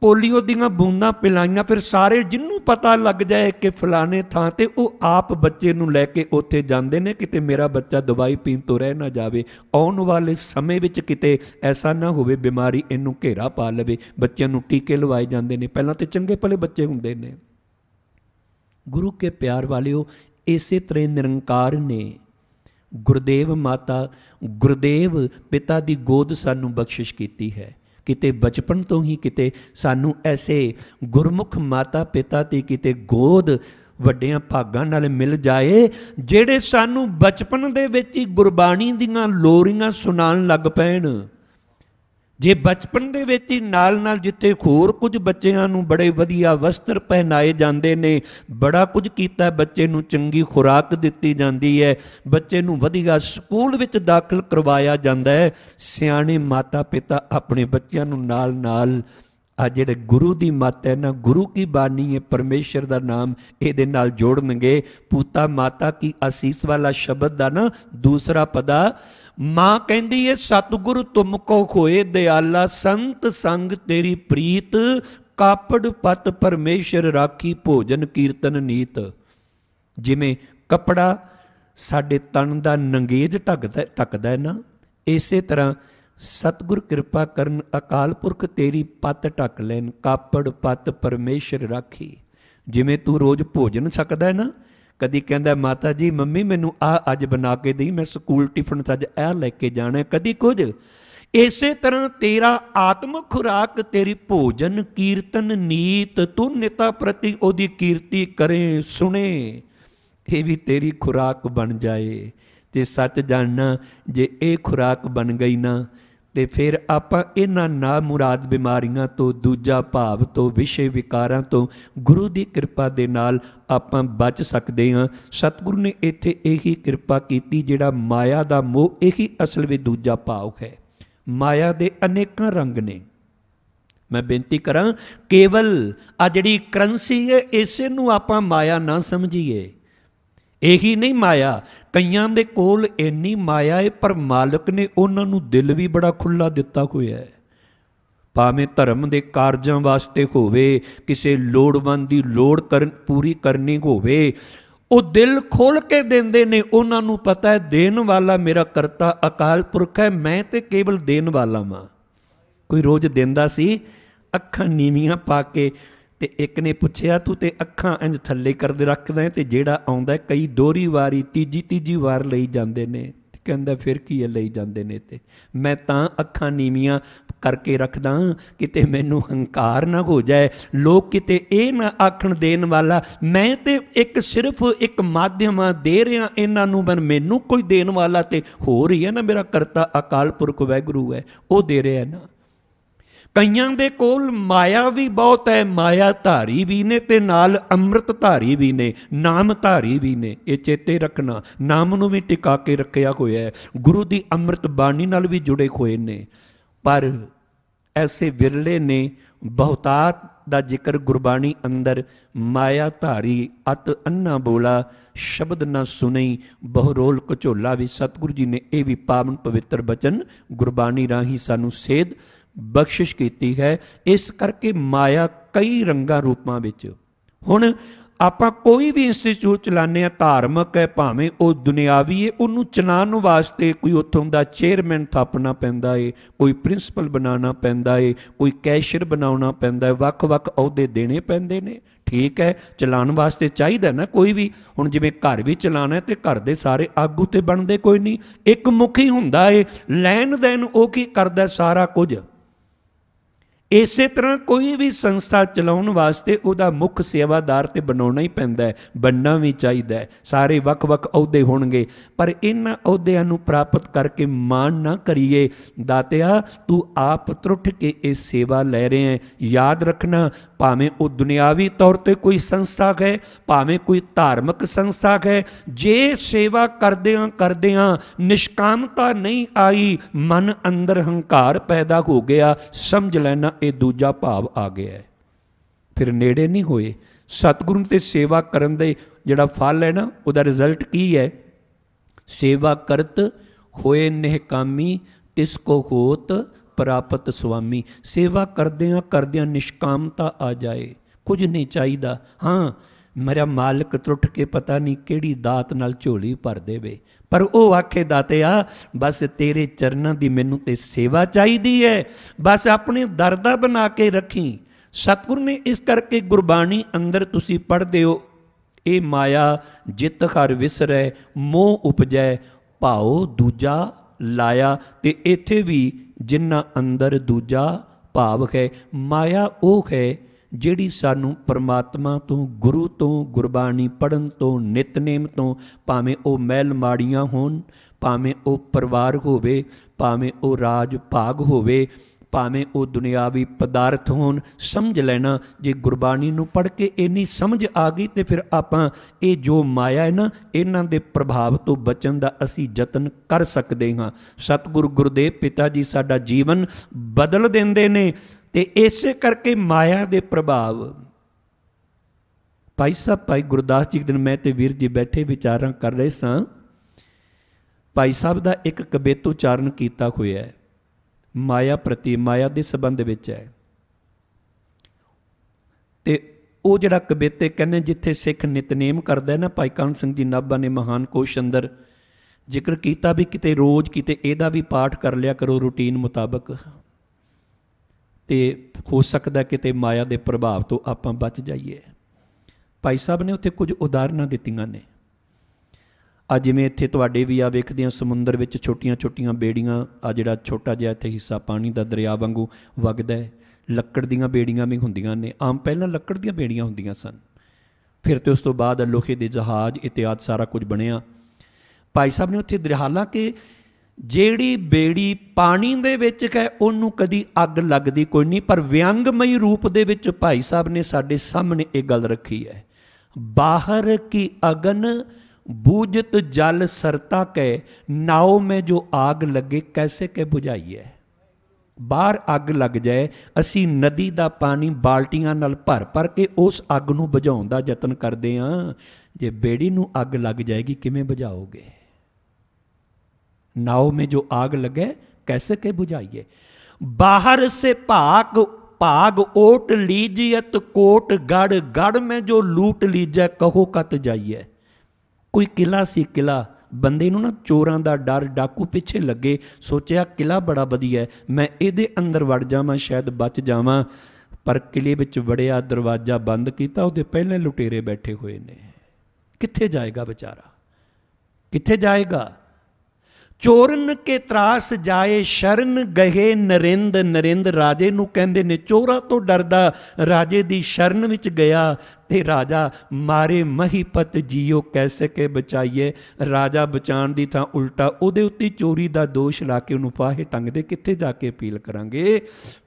ਪੋਲੀਓ ਦੀਆਂ ਬੂੰਦਾਂ ਪਿਲਾਈਆਂ ਫਿਰ ਸਾਰੇ ਜਿੰਨੂੰ ਪਤਾ ਲੱਗ ਜਾਏ ਕਿ ਫਲਾਣੇ ਥਾਂ ਤੇ ਉਹ ਆਪ ਬੱਚੇ ਨੂੰ ਲੈ ਕੇ ਉੱਥੇ ਜਾਂਦੇ ਨੇ ਕਿਤੇ ਮੇਰਾ ਬੱਚਾ ਦਵਾਈ ਪੀਣ ਤੋਂ ਰਹਿ ਨਾ ਜਾਵੇ ਆਉਣ ਵਾਲੇ ਸਮੇਂ ਵਿੱਚ ਕਿਤੇ ਐਸਾ ਨਾ ਹੋਵੇ ਬਿਮਾਰੀ ਇਹਨੂੰ ਘੇਰਾ ਪਾ ਲਵੇ ਬੱਚਿਆਂ ਨੂੰ ਟੀਕੇ ਲਵਾਏ ਜਾਂਦੇ ਨੇ ਪਹਿਲਾਂ ਤੇ ਚੰਗੇ ਭਲੇ ਬੱਚੇ ਹੁੰਦੇ ਨੇ ਗੁਰੂ ਕੇ ਪਿਆਰ ਵਾਲਿਓ ਇਸੇ ਤਰ੍ਹਾਂ ਨਿਰੰਕਾਰ ਨੇ ਗੁਰਦੇਵ ਮਾਤਾ ਗੁਰਦੇਵ ਪਿਤਾ ਦੀ ਗੋਦ ਸਾਨੂੰ ਬਖਸ਼ਿਸ਼ ਕੀਤੀ ਹੈ ਕਿਤੇ ਬਚਪਨ ਤੋਂ ਹੀ ਕਿਤੇ ਸਾਨੂੰ ਐਸੇ ਗੁਰਮੁਖ ਮਾਤਾ ਪਿਤਾ ਤੇ ਕਿਤੇ ਗੋਦ ਵੱਡਿਆਂ ਭਾਗਾਂ ਨਾਲ ਮਿਲ ਜਾਏ ਜਿਹੜੇ ਸਾਨੂੰ ਬਚਪਨ ਦੇ ਵਿੱਚ ਹੀ ਗੁਰਬਾਣੀ ਦੀਆਂ ਲੋਰੀਆਂ ਸੁਣਾਉਣ ਲੱਗ ਪੈਣ ਜੇ ਬਚਪਨ ਦੇ ਵਿੱਚ ਹੀ ਨਾਲ ਨਾਲ ਜਿੱਥੇ ਹੋਰ ਕੁਝ ਬੱਚਿਆਂ ਨੂੰ ਬੜੇ ਵਧੀਆ ਵਸਤਰ ਪਹਿਨਾਏ ਜਾਂਦੇ ਨੇ ਬੜਾ ਕੁਝ ਕੀਤਾ ਬੱਚੇ ਨੂੰ ਚੰਗੀ ਖੁਰਾਕ ਦਿੱਤੀ ਜਾਂਦੀ ਹੈ ਬੱਚੇ ਨੂੰ ਵਧੀਆ ਸਕੂਲ ਵਿੱਚ ਦਾਖਲ ਕਰਵਾਇਆ ਜਾਂਦਾ ਹੈ ਸਿਆਣੇ ਮਾਤਾ ਪਿਤਾ ਆਪਣੇ ਬੱਚਿਆਂ ਨੂੰ ਨਾਲ ਨਾਲ ਆ ਜਿਹੜੇ ਗੁਰੂ ਦੀ ਮੱਤ ਹੈ ਨਾ ਗੁਰੂ ਕੀ ਬਾਣੀ ਹੈ ਪਰਮੇਸ਼ਰ ਦਾ ਨਾਮ ਇਹਦੇ ਨਾਲ ਜੋੜਨਗੇ ਪੂਤਾ ਮਾਤਾ ਕੀ ਅਸੀਸ ਵਾਲਾ ਸ਼ਬਦ ਦਾ ਨਾ ਦੂਸਰਾ ਪਦਾ ਮਾਂ ਕਹਿੰਦੀ ਏ ਸਤਿਗੁਰ ਤੁਮ ਕੋ ਖੋਏ ਦਿਆਲਾ ਸੰਤ ਸੰਗ ਤੇਰੀ ਪ੍ਰੀਤ ਕਾਪੜ ਪਤ ਪਰਮੇਸ਼ਰ ਰਾਖੀ ਭੋਜਨ ਕੀਰਤਨ ਨੀਤ ਜਿਵੇਂ ਕਪੜਾ ਸਾਡੇ ਤਨ ਦਾ ਨੰਗੇਜ ਢੱਕਦਾ ਢੱਕਦਾ ਨਾ ਇਸੇ ਤਰ੍ਹਾਂ ਸਤਗੁਰ ਕਿਰਪਾ ਕਰਨ ਅਕਾਲ ਪੁਰਖ ਤੇਰੀ ਪਤ ਢੱਕ ਲੈਣ ਕਾਪੜ ਪਤ ਪਰਮੇਸ਼ਰ ਰਾਖੀ ਜਿਵੇਂ ਤੂੰ ਰੋਜ਼ ਭੋਜਨ ਸਕਦਾ ਹੈ ਨਾ ਕਦੀ ਕਹਿੰਦਾ ਮਾਤਾ ਜੀ ਮੰਮੀ ਮੈਨੂੰ ਆ ਅੱਜ ਬਣਾ ਕੇ ਦੇਈ ਮੈਂ ਸਕੂਲ ਟਿਫਨ 'ਚ ਅੱਜ ਇਹ ਲੈ ਕੇ ਜਾਣਾ ਕਦੀ ਕੁਝ ਇਸੇ ਤਰ੍ਹਾਂ ਤੇਰਾ ਆਤਮ ਖੁਰਾਕ ਤੇਰੀ ਭੋਜਨ ਕੀਰਤਨ ਨੀਤ ਤੂੰ ਨਿਤਾ ਪ੍ਰਤੀ ਉਹਦੀ ਕੀਰਤੀ ਕਰੇ ਸੁਣੇ ਇਹ ਵੀ ਤੇਰੀ ਖੁਰਾਕ ਬਣ ਜਾਏ ਤੇ ਸੱਚ ਜਾਣਨਾ ਜੇ ਇਹ ਖੁਰਾਕ ਬਣ ਗਈ ਨਾ ਤੇ ਫਿਰ ਆਪਾਂ ਇਹਨਾਂ ਨਾ ਮੁਰਾਦ ਬਿਮਾਰੀਆਂ ਤੋਂ ਦੂਜਾ ਭਾਵ ਤੋਂ ਵਿਸ਼ੇ ਵਿਕਾਰਾਂ ਤੋਂ ਗੁਰੂ ਦੀ ਕਿਰਪਾ ਦੇ ਨਾਲ ਆਪਾਂ ਬਚ ਸਕਦੇ ਹਾਂ ਸਤਿਗੁਰੂ ਨੇ ਇੱਥੇ ਇਹੀ ਕਿਰਪਾ ਕੀਤੀ ਜਿਹੜਾ ਮਾਇਆ ਦਾ ਮੋਹ ਇਹੀ ਅਸਲ ਵਿੱਚ ਦੂਜਾ ਭਾਵ ਹੈ ਮਾਇਆ ਦੇ ਅਨੇਕਾਂ ਰੰਗ ਨੇ ਮੈਂ ਬੇਨਤੀ ਕਰਾਂ ਕੇਵਲ ਆ ਜਿਹੜੀ ਕਰੰਸੀ ਹੈ ਇਸੇ ਨੂੰ ਆਪਾਂ ਮਾਇਆ ਨਾ ਸਮਝੀਏ ਇਹੀ ਨਹੀਂ ਮਾਇਆ ਕਈਆਂ ਦੇ ਕੋਲ ਇੰਨੀ ਮਾਇਆ ਹੈ ਪਰ ਮਾਲਕ ਨੇ ਉਹਨਾਂ ਨੂੰ ਦਿਲ ਵੀ ਬੜਾ ਖੁੱਲਾ ਦਿੱਤਾ ਹੋਇਆ ਹੈ ਭਾਵੇਂ ਧਰਮ ਦੇ ਕਾਰਜਾਂ ਵਾਸਤੇ ਹੋਵੇ ਕਿਸੇ ਲੋੜਵੰਦ ਦੀ ਲੋੜ ਕਰਨ ਪੂਰੀ ਕਰਨੀ ਹੋਵੇ ਉਹ ਦਿਲ ਖੋਲ ਕੇ ਦਿੰਦੇ ਨੇ ਉਹਨਾਂ ਨੂੰ ਪਤਾ ਹੈ ਦੇਣ ਵਾਲਾ ਮੇਰਾ ਕਰਤਾ ਅਕਾਲ ਪੁਰਖ ਹੈ ਮੈਂ ਤੇ ਕੇਵਲ ਦੇਣ ਵਾਲਾ ਮਾਂ ਕੋਈ ਰੋਜ਼ ਦਿੰਦਾ ਸੀ ਅੱਖਾਂ ਨੀਵੀਆਂ ਪਾ ਕੇ ਤੇ ਇੱਕ ਨੇ ਪੁੱਛਿਆ ਤੂੰ ਤੇ ਅੱਖਾਂ ਇੰਜ ਥੱਲੇ ਕਰਦੇ ਰੱਖਦਾ ਤੇ ਜਿਹੜਾ ਆਉਂਦਾ ਕਈ ਦੋਰੀ ਵਾਰੀ ਤੀਜੀ ਤੀਜੀ ਵਾਰ ਲਈ ਜਾਂਦੇ ਨੇ ਕਹਿੰਦਾ ਫਿਰ ਕੀ ਲਈ ਜਾਂਦੇ ਨੇ ਤੇ ਮੈਂ ਤਾਂ ਅੱਖਾਂ ਨੀਵੀਆਂ ਕਰਕੇ ਰੱਖਦਾ ਕਿਤੇ ਮੈਨੂੰ ਹੰਕਾਰ ਨਾ ਹੋ ਜਾਏ ਲੋਕ ਕਿਤੇ ਇਹ ਨਾ ਆਖਣ ਦੇਣ ਵਾਲਾ ਮੈਂ ਤੇ ਇੱਕ ਸਿਰਫ ਇੱਕ ਮਾਧਿਅਮ ਦੇ ਰਿਹਾ ਇਹਨਾਂ ਨੂੰ ਬਨ ਮੈਨੂੰ ਕੋਈ ਦੇਣ ਵਾਲਾ ਤੇ ਹੋ ਰਹੀ ਹੈ ਨਾ ਮੇਰਾ ਕਰਤਾ ਅਕਾਲ ਪੁਰਖ ਵੈਗੁਰੂ ਹੈ ਉਹ ਦੇ ਰਿਹਾ ਨਾ ਕਈਆਂ ਦੇ ਕੋਲ ਮਾਇਆ ਵੀ ਬਹੁਤ ਹੈ ਮਾਇਆ ਧਾਰੀ ਵੀ ਨੇ ਤੇ ਨਾਲ ਅੰਮ੍ਰਿਤ ਧਾਰੀ ਵੀ ਨੇ ਨਾਮ ਧਾਰੀ ਵੀ ਨੇ ਇਹ ਚੇਤੇ ਰੱਖਣਾ ਨਾਮ ਨੂੰ ਵੀ ਟਿਕਾ ਕੇ ਰੱਖਿਆ ਹੋਇਆ ਹੈ ਗੁਰੂ ਦੀ ਅੰਮ੍ਰਿਤ ਬਾਣੀ ਨਾਲ ਵੀ ਜੁੜੇ ਹੋਏ ਨੇ ਪਰ ਐਸੇ ਵਿਰਲੇ ਨੇ ਬਹੁਤਾਤ ਦਾ ਜ਼ਿਕਰ ਗੁਰਬਾਣੀ ਅੰਦਰ ਮਾਇਆ ਧਾਰੀ ਅਤ ਅੰਨਾ ਬੋਲਾ ਸ਼ਬਦ ਨਾ ਸੁਣਈ ਬਹੁ ਰੋਲ ਕਚੋਲਾ ਵੀ ਸਤਿਗੁਰੂ ਜੀ ਨੇ ਇਹ ਵੀ ਪਾਵਨ ਪਵਿੱਤਰ ਬਚਨ ਗੁਰਬਾਣੀ ਰਾਹੀਂ ਸਾਨੂੰ ਸੇਧ ਬਖਸ਼ਿਸ਼ ਕੀਤੀ ਹੈ ਇਸ ਕਰਕੇ ਮਾਇਆ ਕਈ ਰੰਗਾਂ ਰੂਪਾਂ ਵਿੱਚ ਹੁਣ ਆਪਾਂ ਕੋਈ ਵੀ ਇੰਸਟੀਚਿਊਟ ਚਲਾਣੇ ਆ ਧਾਰਮਿਕ ਹੈ ਭਾਵੇਂ ਉਹ ਦੁਨਿਆਵੀ ਹੈ ਉਹਨੂੰ ਚਲਾਉਣ ਵਾਸਤੇ ਕੋਈ ਉੱਥੋਂ ਦਾ ਚੇਅਰਮੈਨ ਥਾਪਣਾ ਪੈਂਦਾ ਏ ਕੋਈ ਪ੍ਰਿੰਸੀਪਲ ਬਣਾਉਣਾ ਪੈਂਦਾ ਏ ਕੋਈ ਕੈਸ਼ੀਅਰ ਬਣਾਉਣਾ ਪੈਂਦਾ ਏ ਵੱਖ-ਵੱਖ ਅਹੁਦੇ ਦੇਣੇ ਪੈਂਦੇ ਨੇ ਠੀਕ ਹੈ ਚਲਾਉਣ ਵਾਸਤੇ ਚਾਹੀਦਾ ਨਾ ਕੋਈ ਵੀ ਹੁਣ ਜਿਵੇਂ ਘਰ ਵੀ ਚਲਾਣਾ ਤੇ ਘਰ ਦੇ ਸਾਰੇ ਆਗੂ ਤੇ ਬਣਦੇ ਕੋਈ ਨਹੀਂ ਇੱਕ ਮੁਖੀ ਹੁੰਦਾ ਏ ਲੈਣ ਦੇਣ ਉਹ ਕੀ ਕਰਦਾ ਸਾਰਾ ਕੁਝ ਇਸੇ ਤਰ੍ਹਾਂ ਕੋਈ ਵੀ ਸੰਸਥਾ ਚਲਾਉਣ ਵਾਸਤੇ ਉਹਦਾ ਮੁੱਖ ਸੇਵਾਦਾਰ ਤੇ ਬਣਾਉਣਾ ਹੀ ਪੈਂਦਾ ਹੈ ਬੰਨਾ ਵੀ ਚਾਹੀਦਾ ਹੈ ਸਾਰੇ ਵੱਖ-ਵੱਖ ਅਹੁਦੇ ਹੋਣਗੇ ਪਰ ਇਹਨਾਂ ਅਹੁਦਿਆਂ ਨੂੰ ਪ੍ਰਾਪਤ ਕਰਕੇ ਮਾਣ ਨਾ ਕਰੀਏ ਦਾਤਿਆ ਤੂੰ ਆਪ ਤਰੁੱਠ ਕੇ ਇਹ ਸੇਵਾ ਲੈ ਰਹੇ ਹੈ ਯਾਦ ਰੱਖਣਾ ਭਾਵੇਂ ਉਹ ਦੁਨਿਆਵੀ ਤੌਰ ਤੇ ਕੋਈ ਸੰਸਥਾ ਹੈ ਭਾਵੇਂ ਕੋਈ ਧਾਰਮਿਕ ਸੰਸਥਾ ਹੈ ਜੇ ਸੇਵਾ ਕਰਦਿਆਂ ਕਰਦਿਆਂ ਨਿਸ਼ਕਾਮਤਾ ਨਹੀਂ ਆਈ ਮਨ ਅੰਦਰ ਹੰਕਾਰ ਪੈਦਾ ਹੋ ਗਿਆ ਸਮਝ ਲੈਣਾ ਇਹ ਦੂਜਾ ਭਾਵ ਆ ਗਿਆ ਹੈ ਫਿਰ ਨੇੜੇ ਨਹੀਂ ਹੋਏ ਸਤਿਗੁਰੂ ਤੇ ਸੇਵਾ ਕਰਨ ਦੇ ਜਿਹੜਾ ਫਲ ਹੈ ਨਾ ਉਹਦਾ ਰਿਜ਼ਲਟ ਕੀ ਹੈ ਸੇਵਾ ਕਰਤ ਹੋਏ ਨਿਹਕਾਮੀ ਤਿਸ ਕੋ ਹੋਤ ਪ੍ਰਾਪਤ ਸੁਆਮੀ ਸੇਵਾ ਕਰਦਿਆਂ ਕਰਦਿਆਂ ਨਿਸ਼ਕਾਮਤਾ ਆ ਜਾਏ ਕੁਝ ਨਹੀਂ ਚਾਹੀਦਾ ਹਾਂ ਮੇਰਾ ਮਾਲਕ ਤਰੁੱਠ ਕੇ ਪਤਾ ਨਹੀਂ ਕਿਹੜੀ ਦਾਤ ਨਾਲ ਝੋਲੀ ਭਰ ਦੇਵੇ ਪਰ ਉਹ ਆਖੇ ਦਾਤਿਆ ਬਸ ਤੇਰੇ ਚਰਨਾਂ ਦੀ ਮੈਨੂੰ ਤੇ ਸੇਵਾ ਚਾਹੀਦੀ ਹੈ ਬਸ ਆਪਣੇ ਦਰਦਾ ਬਣਾ ਕੇ ਰੱਖੀ ਸਤਗੁਰ ਨੇ ਇਸ ਕਰਕੇ ਗੁਰਬਾਣੀ ਅੰਦਰ ਤੁਸੀਂ ਪੜਦੇ ਹੋ ਇਹ ਮਾਇਆ ਜਿਤ ਹਰ ਵਿਸਰੈ ਮੋਹ ਉਪਜੈ ਭਾਉ ਦੂਜਾ ਲਾਇਆ ਤੇ ਇੱਥੇ ਵੀ ਜਿੰਨਾ ਅੰਦਰ ਦੂਜਾ ਭਾਵ ਹੈ ਮਾਇਆ ਉਹ ਹੈ ਜਿਹੜੀ ਸਾਨੂੰ ਪਰਮਾਤਮਾ ਤੋਂ ਗੁਰੂ ਤੋਂ ਗੁਰਬਾਣੀ ਪੜਨ ਤੋਂ ਨਿਤਨੇਮ ਤੋਂ ਭਾਵੇਂ ਉਹ ਮਹਿਲ ਮਾੜੀਆਂ ਹੋਣ ਭਾਵੇਂ ਉਹ ਪਰਿਵਾਰ ਹੋਵੇ ਭਾਵੇਂ ਉਹ ਰਾਜ ਭਾਗ ਹੋਵੇ ਭਾਵੇਂ ਉਹ ਦੁਨਿਆਵੀ ਪਦਾਰਥ ਹੋਣ ਸਮਝ ਲੈਣਾ ਜੇ ਗੁਰਬਾਣੀ ਨੂੰ ਪੜ ਕੇ ਇੰਨੀ ਸਮਝ ਆ ਗਈ ਤੇ ਫਿਰ ਆਪਾਂ ਇਹ ਜੋ ਮਾਇਆ ਹੈ ਨਾ ਇਹਨਾਂ ਦੇ ਪ੍ਰਭਾਵ ਤੋਂ ਬਚਣ ਦਾ ਅਸੀਂ ਯਤਨ ਕਰ ਸਕਦੇ ਹਾਂ ਸਤਿਗੁਰੂ ਗੁਰਦੇਵ ਪਿਤਾ ਜੀ ਸਾਡਾ ਜੀਵਨ ਬਦਲ ਦਿੰਦੇ ਨੇ ਤੇ ਇਸੇ ਕਰਕੇ ਮਾਇਆ ਦੇ ਪ੍ਰਭਾਵ ਭਾਈ ਸਾਹਿਬ ਭਾਈ ਗੁਰਦਾਸ ਜੀ ਇੱਕ ਦਿਨ ਮੈਂ ਤੇ ਵੀਰ ਜੀ ਬੈਠੇ ਵਿਚਾਰਾਂ ਕਰ ਰਹੇ ਸਾਂ ਭਾਈ ਸਾਹਿਬ ਦਾ ਇੱਕ ਕਬੇਤ ਉਚਾਰਨ ਕੀਤਾ ਹੋਇਆ ਹੈ ਮਾਇਆ ਪ੍ਰਤੀ ਮਾਇਆ ਦੇ ਸੰਬੰਧ ਵਿੱਚ ਹੈ ਤੇ ਉਹ ਜਿਹੜਾ ਕਬੇਤੇ ਕਹਿੰਦੇ ਜਿੱਥੇ ਸਿੱਖ ਨਿਤਨੇਮ ਕਰਦਾ ਨਾ ਭਾਈ ਕਾਨ ਸਿੰਘ ਜੀ ਨਾਭਾ ਨੇ ਮਹਾਨ ਕੋਸ਼ ਅੰਦਰ ਜ਼ਿਕਰ ਕੀਤਾ ਵੀ ਕਿਤੇ ਰੋਜ਼ ਕਿਤੇ ਇਹਦਾ ਵੀ ਪਾਠ ਕਰ ਲਿਆ ਕਰੋ ਰੁਟੀਨ ਮੁਤਾਬਕ ਤੇ ਹੋ ਸਕਦਾ ਕਿਤੇ ਮਾਇਆ ਦੇ ਪ੍ਰਭਾਵ ਤੋਂ ਆਪਾਂ ਬਚ ਜਾਈਏ ਭਾਈ ਸਾਹਿਬ ਨੇ ਉੱਥੇ ਕੁਝ ਉਦਾਹਰਨਾਂ ਦਿੱਤੀਆਂ ਨੇ ਆ ਜਿਵੇਂ ਇੱਥੇ ਤੁਹਾਡੇ ਵੀ ਆ ਵੇਖਦੇ ਆ ਸਮੁੰਦਰ ਵਿੱਚ ਛੋਟੀਆਂ-ਛੋਟੀਆਂ ਬੇੜੀਆਂ ਆ ਜਿਹੜਾ ਛੋਟਾ ਜਿਹਾ ਇੱਥੇ ਹਿੱਸਾ ਪਾਣੀ ਦਾ ਦਰਿਆ ਵਾਂਗੂ ਵਗਦਾ ਹੈ ਲੱਕੜ ਦੀਆਂ ਬੇੜੀਆਂ ਵੀ ਹੁੰਦੀਆਂ ਨੇ ਆਮ ਪਹਿਲਾਂ ਲੱਕੜ ਦੀਆਂ ਬੇੜੀਆਂ ਹੁੰਦੀਆਂ ਸਨ ਫਿਰ ਤੇ ਉਸ ਤੋਂ ਬਾਅਦ ਲੋਹੇ ਦੇ ਜਹਾਜ਼ ਇਤਿਆਦ ਸਾਰਾ ਕੁਝ ਬਣਿਆ ਭਾਈ ਸਾਹਿਬ ਨੇ ਉੱਥੇ ਹਾਲਾਂਕਿ ਜਿਹੜੀ ਬੇੜੀ ਪਾਣੀ ਦੇ ਵਿੱਚ ਹੈ ਉਹਨੂੰ ਕਦੀ ਅੱਗ ਲੱਗਦੀ ਕੋਈ ਨਹੀਂ ਪਰ ਵਿਅੰਗਮਈ ਰੂਪ ਦੇ ਵਿੱਚ ਭਾਈ ਸਾਹਿਬ ਨੇ ਸਾਡੇ ਸਾਹਮਣੇ ਇਹ ਗੱਲ ਰੱਖੀ ਹੈ ਬਾਹਰ ਕੀ ਅਗਨ ਬੂਜਤ ਜਲ ਸਰਤਾ ਕੈ ਨਾਉ ਮੇ ਜੋ ਆਗ ਲੱਗੇ ਕੈਸੇ ਕੈ 부ਝਾਈਏ ਬਾਹਰ ਅੱਗ ਲੱਗ ਜਾਏ ਅਸੀਂ ਨਦੀ ਦਾ ਪਾਣੀ ਬਾਲਟੀਆਂ ਨਾਲ ਭਰ ਭਰ ਕੇ ਉਸ ਅੱਗ ਨੂੰ ਬੁਝਾਉਣ ਦਾ ਯਤਨ ਕਰਦੇ ਆਂ ਜੇ ਬੇੜੀ ਨੂੰ ਅੱਗ ਲੱਗ ਜਾਏਗੀ ਕਿਵੇਂ ਬੁਝਾਓਗੇ नाव में जो आग लगे कैसे के बुझाइए बाहर से भाग भाग ओट लीजियत कोट गढ़ गढ़ में ਜੋ ਲੂਟ ਲੀਜੈ ਕਹੋ ਕਤ ਜਾਈਏ ਕੋਈ ਕਿਲਾ ਸੀ ਕਿਲਾ ਬੰਦੇ ਨੂੰ ਨਾ ਚੋਰਾਂ ਦਾ ਡਰ ਡਾਕੂ ਪਿੱਛੇ ਲੱਗੇ ਸੋਚਿਆ ਕਿਲਾ ਬੜਾ ਵਧੀਆ ਮੈਂ ਇਹਦੇ ਅੰਦਰ ਵੜ ਜਾਵਾਂ ਸ਼ਾਇਦ ਬਚ ਜਾਵਾਂ ਪਰ ਕਿਲੇ ਵਿੱਚ ਵੜਿਆ ਦਰਵਾਜ਼ਾ ਬੰਦ ਕੀਤਾ ਉਹਦੇ ਪਹਿਲੇ ਲੁਟੇਰੇ ਬੈਠੇ ਹੋਏ ਨੇ ਕਿੱਥੇ ਜਾਏਗਾ ਵਿਚਾਰਾ ਕਿੱਥੇ ਜਾਏਗਾ ਚੋਰਨ ਕੇ ਤਰਾਸ ਜਾਏ ਸ਼ਰਨ ਗਹੇ ਨਰਿੰਦ ਨਰਿੰਦ ਰਾਜੇ ਨੂੰ ਕਹਿੰਦੇ ਨੇ ਚੋਰਾ ਤੋਂ ਡਰਦਾ ਰਾਜੇ ਦੀ ਸ਼ਰਨ ਵਿੱਚ ਗਿਆ ਤੇ ਰਾਜਾ ਮਾਰੇ ਮਹੀਪਤ ਜੀਓ ਕੈਸੇ ਕੇ ਬਚਾਈਏ ਰਾਜਾ ਬਚਾਣ ਦੀ ਥਾਂ ਉਲਟਾ ਉਹਦੇ ਉੱਤੇ ਚੋਰੀ ਦਾ ਦੋਸ਼ ਲਾ ਕੇ ਉਹਨੂੰ ਪਾਹੇ ਟੰਗ ਦੇ ਕਿੱਥੇ ਜਾ ਕੇ ਅਪੀਲ ਕਰਾਂਗੇ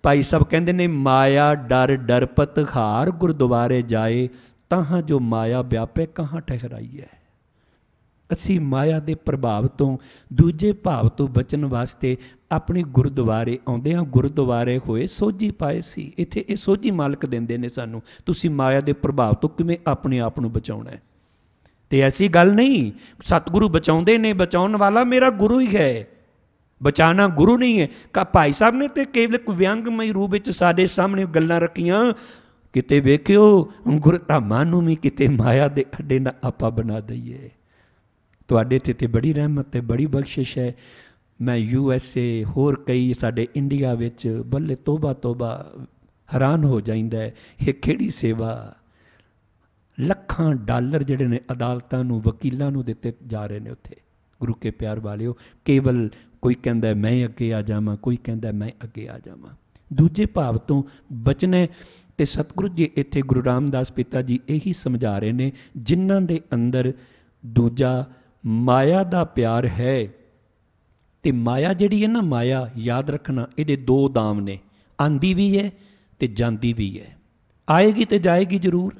ਭਾਈ ਸਭ ਕਹਿੰਦੇ ਨੇ ਮਾਇਆ ਡਰ ਡਰਪਤ ਖਾਰ ਗੁਰਦੁਆਰੇ ਜਾਏ ਤਾਂ ਜੋ ਮਾਇਆ ਵਿਆਪੇ ਕਹਾਂ ਠਹਿਰਾਈਏ ਅਸੀਂ ਮਾਇਆ ਦੇ ਪ੍ਰਭਾਵ ਤੋਂ ਦੂਜੇ ਭਾਵ ਤੋਂ ਬਚਣ ਵਾਸਤੇ ਆਪਣੇ ਗੁਰਦੁਆਰੇ ਆਉਂਦੇ ਆ ਗੁਰਦੁਆਰੇ ਹੋਏ ਸੋਝੀ ਪਾਏ ਸੀ ਇੱਥੇ ਇਹ ਸੋਝੀ ਮਾਲਕ ਦਿੰਦੇ ਨੇ ਸਾਨੂੰ ਤੁਸੀਂ ਮਾਇਆ ਦੇ ਪ੍ਰਭਾਵ ਤੋਂ ਕਿਵੇਂ ਆਪਣੇ ਆਪ ਨੂੰ ਬਚਾਉਣਾ ਹੈ ਤੇ ਐਸੀ ਗੱਲ ਨਹੀਂ ਸਤਿਗੁਰੂ ਬਚਾਉਂਦੇ ਨੇ ਬਚਾਉਣ ਵਾਲਾ ਮੇਰਾ ਗੁਰੂ ਹੀ ਹੈ ਬਚਾਣਾ ਗੁਰੂ ਨਹੀਂ ਹੈ ਕਾ ਭਾਈ ਸਾਹਿਬ ਨੇ ਤੇ ਕੇਵਲ ਵਿਅੰਗਮਈ ਰੂਪ ਵਿੱਚ ਸਾਡੇ ਸਾਹਮਣੇ ਗੱਲਾਂ ਰੱਖੀਆਂ ਕਿਤੇ ਵੇਖਿਓ ਗੁਰਤਾ ਨੂੰ ਵੀ ਕਿਤੇ ਮਾਇਆ ਦੇ ਅੱਡੇ ਨਾ ਆਪਾ ਬਣਾ ਦਈਏ ਤੁਹਾਡੇ ਤੇ ਤੇ ਬੜੀ ਰਹਿਮਤ ਤੇ ਬੜੀ ਬਖਸ਼ਿਸ਼ ਹੈ ਮੈਂ ਯੂ ਐਸ ਏ ਹੋਰ ਕਈ ਸਾਡੇ ਇੰਡੀਆ ਵਿੱਚ ਬੱਲੇ ਤੋਬਾ ਤੋਬਾ ਹੈਰਾਨ ਹੋ ਜਾਂਦਾ ਹੈ ਇਹ ਕਿਹੜੀ ਸੇਵਾ ਲੱਖਾਂ ਡਾਲਰ ਜਿਹੜੇ ਨੇ ਅਦਾਲਤਾਂ ਨੂੰ ਵਕੀਲਾਂ ਨੂੰ ਦਿੱਤੇ ਜਾ ਰਹੇ ਨੇ ਉੱਥੇ ਗੁਰੂ ਕੇ ਪਿਆਰ ਵਾਲਿਓ ਕੇਵਲ ਕੋਈ ਕਹਿੰਦਾ ਮੈਂ ਅੱਗੇ ਆ ਜਾਵਾਂ ਕੋਈ ਕਹਿੰਦਾ ਮੈਂ ਅੱਗੇ ਆ ਜਾਵਾਂ ਦੂਜੇ ਭਾਵ ਤੋਂ ਬਚਨੇ ਤੇ ਸਤਿਗੁਰੂ ਜੀ ਇੱਥੇ ਗੁਰੂ ਰਾਮਦਾਸ ਪਿਤਾ ਜੀ ਇਹੀ ਸਮਝਾ ਰਹੇ ਨੇ ਜਿਨ੍ਹਾਂ ਦੇ ਅੰਦਰ ਦੂਜਾ ਮਾਇਆ ਦਾ ਪਿਆਰ ਹੈ ਤੇ ਮਾਇਆ ਜਿਹੜੀ ਹੈ ਨਾ ਮਾਇਆ ਯਾਦ ਰੱਖਣਾ ਇਹਦੇ ਦੋ ਦਾਮ ਨੇ ਆਂਦੀ ਵੀ ਹੈ ਤੇ ਜਾਂਦੀ ਵੀ ਹੈ ਆਏਗੀ ਤੇ ਜਾਏਗੀ ਜ਼ਰੂਰ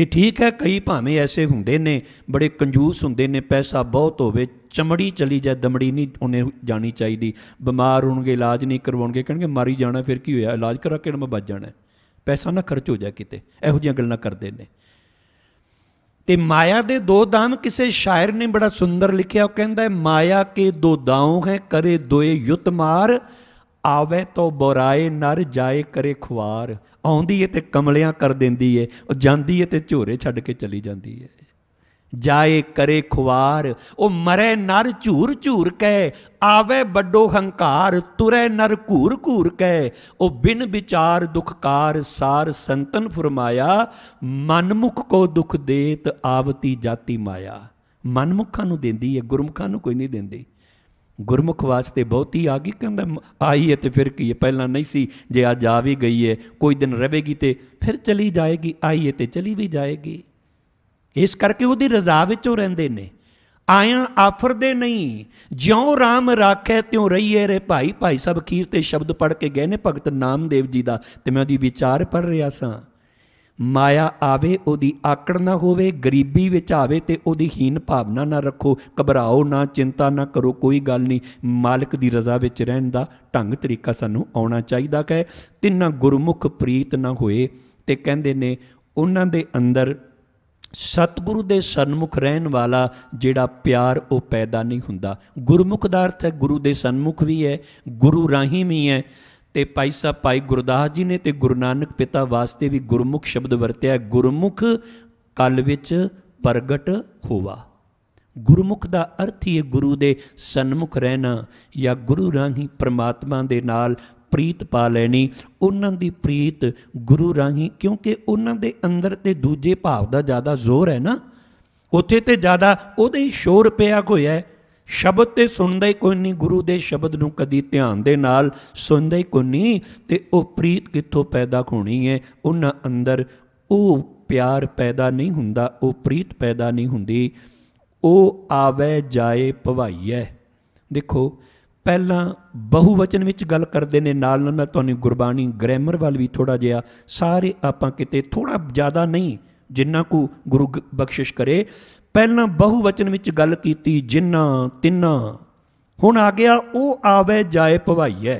ਇਹ ਠੀਕ ਹੈ ਕਈ ਭਾਵੇਂ ਐਸੇ ਹੁੰਦੇ ਨੇ ਬੜੇ ਕੰਜੂਸ ਹੁੰਦੇ ਨੇ ਪੈਸਾ ਬਹੁਤ ਹੋਵੇ ਚਮੜੀ ਚਲੀ ਜਾਏ ਦਮੜੀ ਨਹੀਂ ਉਹਨੇ ਜਾਣੀ ਚਾਹੀਦੀ ਬਿਮਾਰ ਹੋਣਗੇ ਇਲਾਜ ਨਹੀਂ ਕਰਵਾਉਣਗੇ ਕਹਿਣਗੇ ਮਾਰੀ ਜਾਣਾ ਫਿਰ ਕੀ ਹੋਇਆ ਇਲਾਜ ਕਰਾ ਕੇ ਨਾ ਮੈਂ ਬਚ ਜਾਣਾ ਪੈਸਾ ਨਾ ਖਰਚ ਹੋ ਜਾ ਕਿਤੇ ਇਹੋ ਜਿਹੀਆਂ ਗੱਲਾਂ ਕਰਦੇ ਨੇ ਤੇ ਮਾਇਆ ਦੇ ਦੋ ਦਾਨ ਕਿਸੇ ਸ਼ਾਇਰ ਨੇ ਬੜਾ ਸੁੰਦਰ ਲਿਖਿਆ ਉਹ ਕਹਿੰਦਾ ਹੈ ਮਾਇਆ ਕੇ ਦੋ ਦਾਉ ਹੈ ਕਰੇ ਦੋਏ ਯੁਤ ਮਾਰ ਆਵੇ ਤੋ ਬੁਰਾਏ ਨਰ ਜਾਏ ਕਰੇ ਖੁਆਰ ਆਉਂਦੀ ਏ ਤੇ ਕਮਲਿਆਂ ਕਰ ਦਿੰਦੀ ਏ ਉਹ ਜਾਂਦੀ ਏ ਤੇ ਝੋਰੇ ਛੱਡ ਕੇ ਚਲੀ ਜਾਂਦੀ ਏ ਜਾਏ ਕਰੇ ਖੁਵਾਰ ਉਹ ਮਰੇ ਨਰ ਝੂਰ ਝੂਰ ਕੈ ਆਵੇ ਵੱਡੋ ਹੰਕਾਰ ਤੁਰੇ ਨਰ ਘੂਰ ਘੂਰ ਕੈ ਉਹ ਬਿਨ ਵਿਚਾਰ ਦੁਖਕਾਰ ਸਾਰ ਸੰਤਨ ਫਰਮਾਇਆ ਮਨਮੁਖ ਕੋ ਦੁਖ ਦੇਤ ਆਵਤੀ ਜਾਤੀ ਮਾਇਆ ਮਨਮੁਖਾਂ ਨੂੰ ਦਿੰਦੀ ਹੈ ਗੁਰਮੁਖਾਂ ਨੂੰ ਕੋਈ ਨਹੀਂ ਦਿੰਦੀ ਗੁਰਮੁਖ ਵਾਸਤੇ ਬਹੁਤੀ ਆ ਗਈ ਕਹਿੰਦਾ ਆਈ ਹੈ ਤੇ ਫਿਰ ਕੀ ਹੈ ਪਹਿਲਾਂ ਨਹੀਂ ਸੀ ਜੇ ਅੱਜ ਆ ਵੀ ਗਈ ਹੈ ਕੋਈ ਦਿਨ ਰਹੇਗੀ ਤੇ ਫਿਰ ਚਲੀ ਜਾਏਗੀ ਆਈ ਹੈ ਤੇ ਚਲੀ ਵੀ ਜਾਏਗੀ ਇਸ ਕਰਕੇ ਉਹਦੀ ਰਜ਼ਾ ਵਿੱਚੋਂ ਰਹਿੰਦੇ ਨੇ ਆਇਆ ਦੇ ਨਹੀਂ ਜਿਉਂ ਰਾਮ ਰਾਖੇ ਤਿਉ ਰਹੀਏ ਰੇ ਭਾਈ ਭਾਈ ਸਭ ਖੀਰ ਤੇ ਸ਼ਬਦ ਪੜ ਕੇ ਗਏ ਨੇ ਭਗਤ ਨਾਮਦੇਵ ਜੀ ਦਾ ਤੇ ਮੈਂ ਉਹਦੀ ਵਿਚਾਰ ਪੜ ਰਿਹਾ ਸਾਂ ਮਾਇਆ ਆਵੇ ਉਹਦੀ ਆਕੜ ਨਾ ਹੋਵੇ ਗਰੀਬੀ ਵਿੱਚ ਆਵੇ ਤੇ ਉਹਦੀ ਹੀਨ ਭਾਵਨਾ ਨਾ ਰੱਖੋ ਘਬਰਾਓ ਨਾ ਚਿੰਤਾ ਨਾ ਕਰੋ ਕੋਈ ਗੱਲ ਨਹੀਂ ਮਾਲਕ ਦੀ ਰਜ਼ਾ ਵਿੱਚ ਰਹਿਣ ਦਾ ਢੰਗ ਤਰੀਕਾ ਸਾਨੂੰ ਆਉਣਾ ਚਾਹੀਦਾ ਹੈ ਤਿੰਨਾ ਗੁਰਮੁਖ ਪ੍ਰੀਤ ਨਾ ਹੋਏ ਤੇ ਕਹਿੰਦੇ ਨੇ ਉਹਨਾਂ ਦੇ ਅੰਦਰ ਸਤਿਗੁਰੂ ਦੇ ਸਨਮੁਖ ਰਹਿਣ ਵਾਲਾ ਜਿਹੜਾ ਪਿਆਰ ਉਹ ਪੈਦਾ ਨਹੀਂ ਹੁੰਦਾ ਗੁਰਮੁਖ ਦਾ ਅਰਥ ਹੈ ਗੁਰੂ ਦੇ ਸਨਮੁਖ ਵੀ ਹੈ ਗੁਰੂ ਰਾਹੀਂ ਵੀ ਹੈ ਤੇ ਭਾਈ ਸਾਹਿਬ ਭਾਈ ਗੁਰਦਾਸ ਜੀ ਨੇ ਤੇ ਗੁਰੂ ਨਾਨਕ ਪਿਤਾ ਵਾਸਤੇ ਵੀ ਗੁਰਮੁਖ ਸ਼ਬਦ ਵਰਤਿਆ ਗੁਰਮੁਖ ਕਲ ਵਿੱਚ ਪ੍ਰਗਟ ਹੋਵਾ ਗੁਰਮੁਖ ਦਾ ਅਰਥ ਹੀ ਗੁਰੂ ਦੇ ਸਨਮੁਖ ਰਹਿਣਾ ਜਾਂ ਗੁਰੂ ਰਾਹੀਂ ਪ੍ਰਮਾਤਮਾ ਦੇ ਨਾਲ ਪ੍ਰੀਤ ਪਾ ਲੈਣੀ ਉਹਨਾਂ ਦੀ ਪ੍ਰੀਤ ਗੁਰੂ ਰਾਹੀਂ ਕਿਉਂਕਿ ਉਹਨਾਂ ਦੇ ਅੰਦਰ ਤੇ ਦੂਜੇ ਭਾਵ ਦਾ ਜ਼ਿਆਦਾ ਜ਼ੋਰ ਹੈ ਨਾ ਉੱਥੇ ਤੇ ਜ਼ਿਆਦਾ ਉਹਦੇ ਹੀ ਸ਼ੋਰ ਪਿਆ ਹੋਇਆ ਹੈ ਸ਼ਬਦ ਤੇ ਸੁਣਦਾ ਹੀ ਕੋਈ ਨਹੀਂ ਗੁਰੂ ਦੇ ਸ਼ਬਦ ਨੂੰ ਕਦੀ ਧਿਆਨ ਦੇ ਨਾਲ ਸੁਣਦਾ ਹੀ ਕੋਈ ਨਹੀਂ ਤੇ ਉਹ ਪ੍ਰੀਤ ਕਿੱਥੋਂ ਪੈਦਾ ਹੋਣੀ ਹੈ ਉਹਨਾਂ ਅੰਦਰ ਉਹ ਪਿਆਰ ਪੈਦਾ ਨਹੀਂ ਹੁੰਦਾ ਉਹ ਪ੍ਰੀਤ ਪੈਦਾ ਨਹੀਂ ਹੁੰਦੀ ਉਹ ਆਵੇ ਜਾਏ ਭਵਾਈਐ ਦੇਖੋ ਪਹਿਲਾਂ ਬਹੁਵਚਨ ਵਿੱਚ ਗੱਲ ਕਰਦੇ ਨੇ ਨਾਲ ਨਾਲ ਮੈਂ ਤੁਹਾਨੂੰ ਗੁਰਬਾਣੀ ਗ੍ਰਾਮਰ ਵੱਲ ਵੀ ਥੋੜਾ ਜਿਹਾ ਸਾਰੇ ਆਪਾਂ ਕਿਤੇ ਥੋੜਾ ਜ਼ਿਆਦਾ ਨਹੀਂ ਜਿੰਨਾ ਕੋ ਗੁਰੂ ਬਖਸ਼ਿਸ਼ ਕਰੇ ਪਹਿਲਾਂ ਬਹੁਵਚਨ ਵਿੱਚ ਗੱਲ ਕੀਤੀ ਜਿੰਨਾ ਤਿੰਨਾ ਹੁਣ ਆ ਗਿਆ ਉਹ ਆਵੇ ਜਾਏ ਭਵਾਈਐ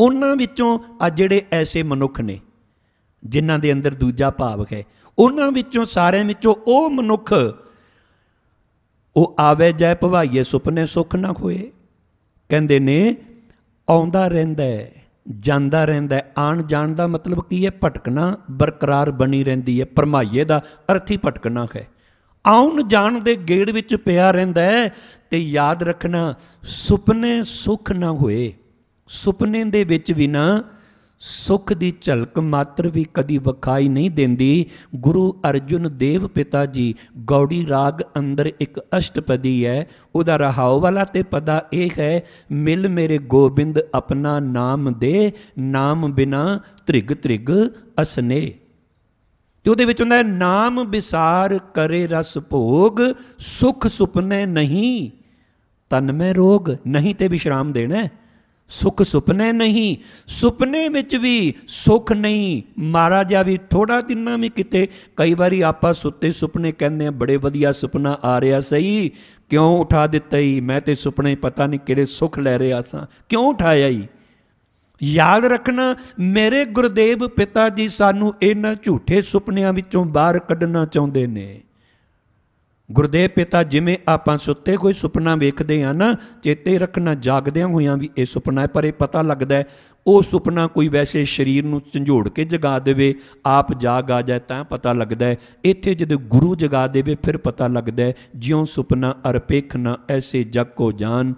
ਉਹਨਾਂ ਵਿੱਚੋਂ ਆ ਜਿਹੜੇ ਐਸੇ ਮਨੁੱਖ ਨੇ ਜਿਨ੍ਹਾਂ ਦੇ ਅੰਦਰ ਦੂਜਾ ਭਾਵ ਹੈ ਉਹਨਾਂ ਵਿੱਚੋਂ ਸਾਰਿਆਂ ਵਿੱਚੋਂ ਉਹ ਮਨੁੱਖ ਉਹ ਆਵੇ ਜੈ ਭਵਾਈਏ ਸੁਪਨੇ ਸੁਖ ਨਾ ਹੋਏ ਕਹਿੰਦੇ ਨੇ ਆਉਂਦਾ ਰਹਿੰਦਾ ਜਾਂਦਾ ਰਹਿੰਦਾ ਆਣ ਜਾਣ ਦਾ ਮਤਲਬ ਕੀ ਹੈ ਭਟਕਣਾ ਬਰਕਰਾਰ ਬਣੀ ਰਹਿੰਦੀ ਹੈ ਪਰਮਾਈਏ ਦਾ ਅਰਥੀ ਭਟਕਣਾ ਹੈ ਆਉਣ ਜਾਣ ਦੇ ਗੇੜ ਵਿੱਚ ਪਿਆ ਰਹਿੰਦਾ ਹੈ ਤੇ ਯਾਦ ਰੱਖਣਾ ਸੁਪਨੇ ਸੁਖ ਨਾ ਹੋਏ ਸੁਪਨੇ ਦੇ ਵਿੱਚ ਵੀ ਨਾ ਸੁਖ ਦੀ ਝਲਕ ਮਾਤਰ ਵੀ ਕਦੀ ਵਿਖਾਈ ਨਹੀਂ ਦਿੰਦੀ ਗੁਰੂ ਅਰਜੁਨ ਦੇਵ ਪਿਤਾ ਜੀ ਗੌੜੀ ਰਾਗ ਅੰਦਰ ਇੱਕ ਅਸ਼ਟਪਦੀ ਹੈ ਉਹਦਾ ਰਹਾਉ ਵਾਲਾ ਤੇ ਪਦਾ ਇਹ ਹੈ ਮਿਲ ਮੇਰੇ ਗੋਬਿੰਦ ਆਪਣਾ ਨਾਮ ਦੇ ਨਾਮ ਬਿਨਾ ਤ੍ਰਿਗ ਤ੍ਰਿਗ ਅਸਨੇ ਤੇ ਉਹਦੇ ਵਿੱਚ ਹੁੰਦਾ ਹੈ ਨਾਮ ਵਿਸਾਰ ਕਰੇ ਰਸ ਭੋਗ ਸੁਖ ਸੁਪਨੇ ਨਹੀਂ ਤਨ ਮੈਂ ਰੋਗ ਨਹੀਂ ਤੇ ਵਿਸ਼ਰਾਮ ਦੇਣਾ ਹੈ ਸੁਖ ਸੁਪਨੇ ਨਹੀਂ ਸੁਪਨੇ ਵਿੱਚ ਵੀ ਸੁਖ ਨਹੀਂ ਮਾਰਾ ਜਾ ਵੀ ਥੋੜਾ ਦਿਨਾਂ ਵੀ ਕਿਤੇ ਕਈ ਵਾਰੀ ਆਪਾਂ ਸੁੱਤੇ ਸੁਪਨੇ ਕਹਿੰਦੇ ਆ ਬੜੇ ਵਧੀਆ ਸੁਪਨਾ ਆ ਰਿਹਾ ਸਹੀ ਕਿਉਂ ਉਠਾ ਦਿੱਤਾ ਈ ਮੈਂ ਤੇ ਸੁਪਨੇ ਪਤਾ ਨਹੀਂ ਕਿਹੜੇ ਸੁਖ ਲੈ ਰਿਹਾ ਸਾਂ ਕਿਉਂ ਉਠਾਇਆ ਹੀ ਯਾਦ ਰੱਖਣਾ ਮੇਰੇ ਗੁਰਦੇਵ ਪਿਤਾ ਜੀ ਸਾਨੂੰ ਇਹਨਾਂ ਝੂਠੇ ਸੁਪਨਿਆਂ ਵਿੱਚੋਂ ਬਾਹਰ ਕੱਢਣਾ ਚਾਹੁੰਦੇ ਨੇ ਗੁਰਦੇਵ ਪਿਤਾ ਜਿਵੇਂ ਆਪਾਂ ਸੁੱਤੇ ਕੋਈ ਸੁਪਨਾ ਵੇਖਦੇ ਆ ਨਾ ਚੇਤੇ ਰੱਖਣਾ ਜਾਗਦਿਆਂ ਹੋਇਆਂ ਵੀ ਇਹ ਸੁਪਨਾ ਹੈ ਪਰ ਇਹ ਪਤਾ ਲੱਗਦਾ ਹੈ ਉਹ ਸੁਪਨਾ ਕੋਈ ਵੈਸੇ ਸਰੀਰ ਨੂੰ ਝੰਜੋੜ ਕੇ ਜਗਾ ਦੇਵੇ ਆਪ ਜਾਗ ਆ ਜਾਏ ਤਾਂ ਪਤਾ ਲੱਗਦਾ ਹੈ ਇੱਥੇ ਜਦੋਂ ਗੁਰੂ ਜਗਾ ਦੇਵੇ ਫਿਰ ਪਤਾ ਲੱਗਦਾ ਹੈ ਸੁਪਨਾ ਅਰਪੇਖ ਨਾ ਐਸੇ ਜਗ ਕੋ ਜਾਨ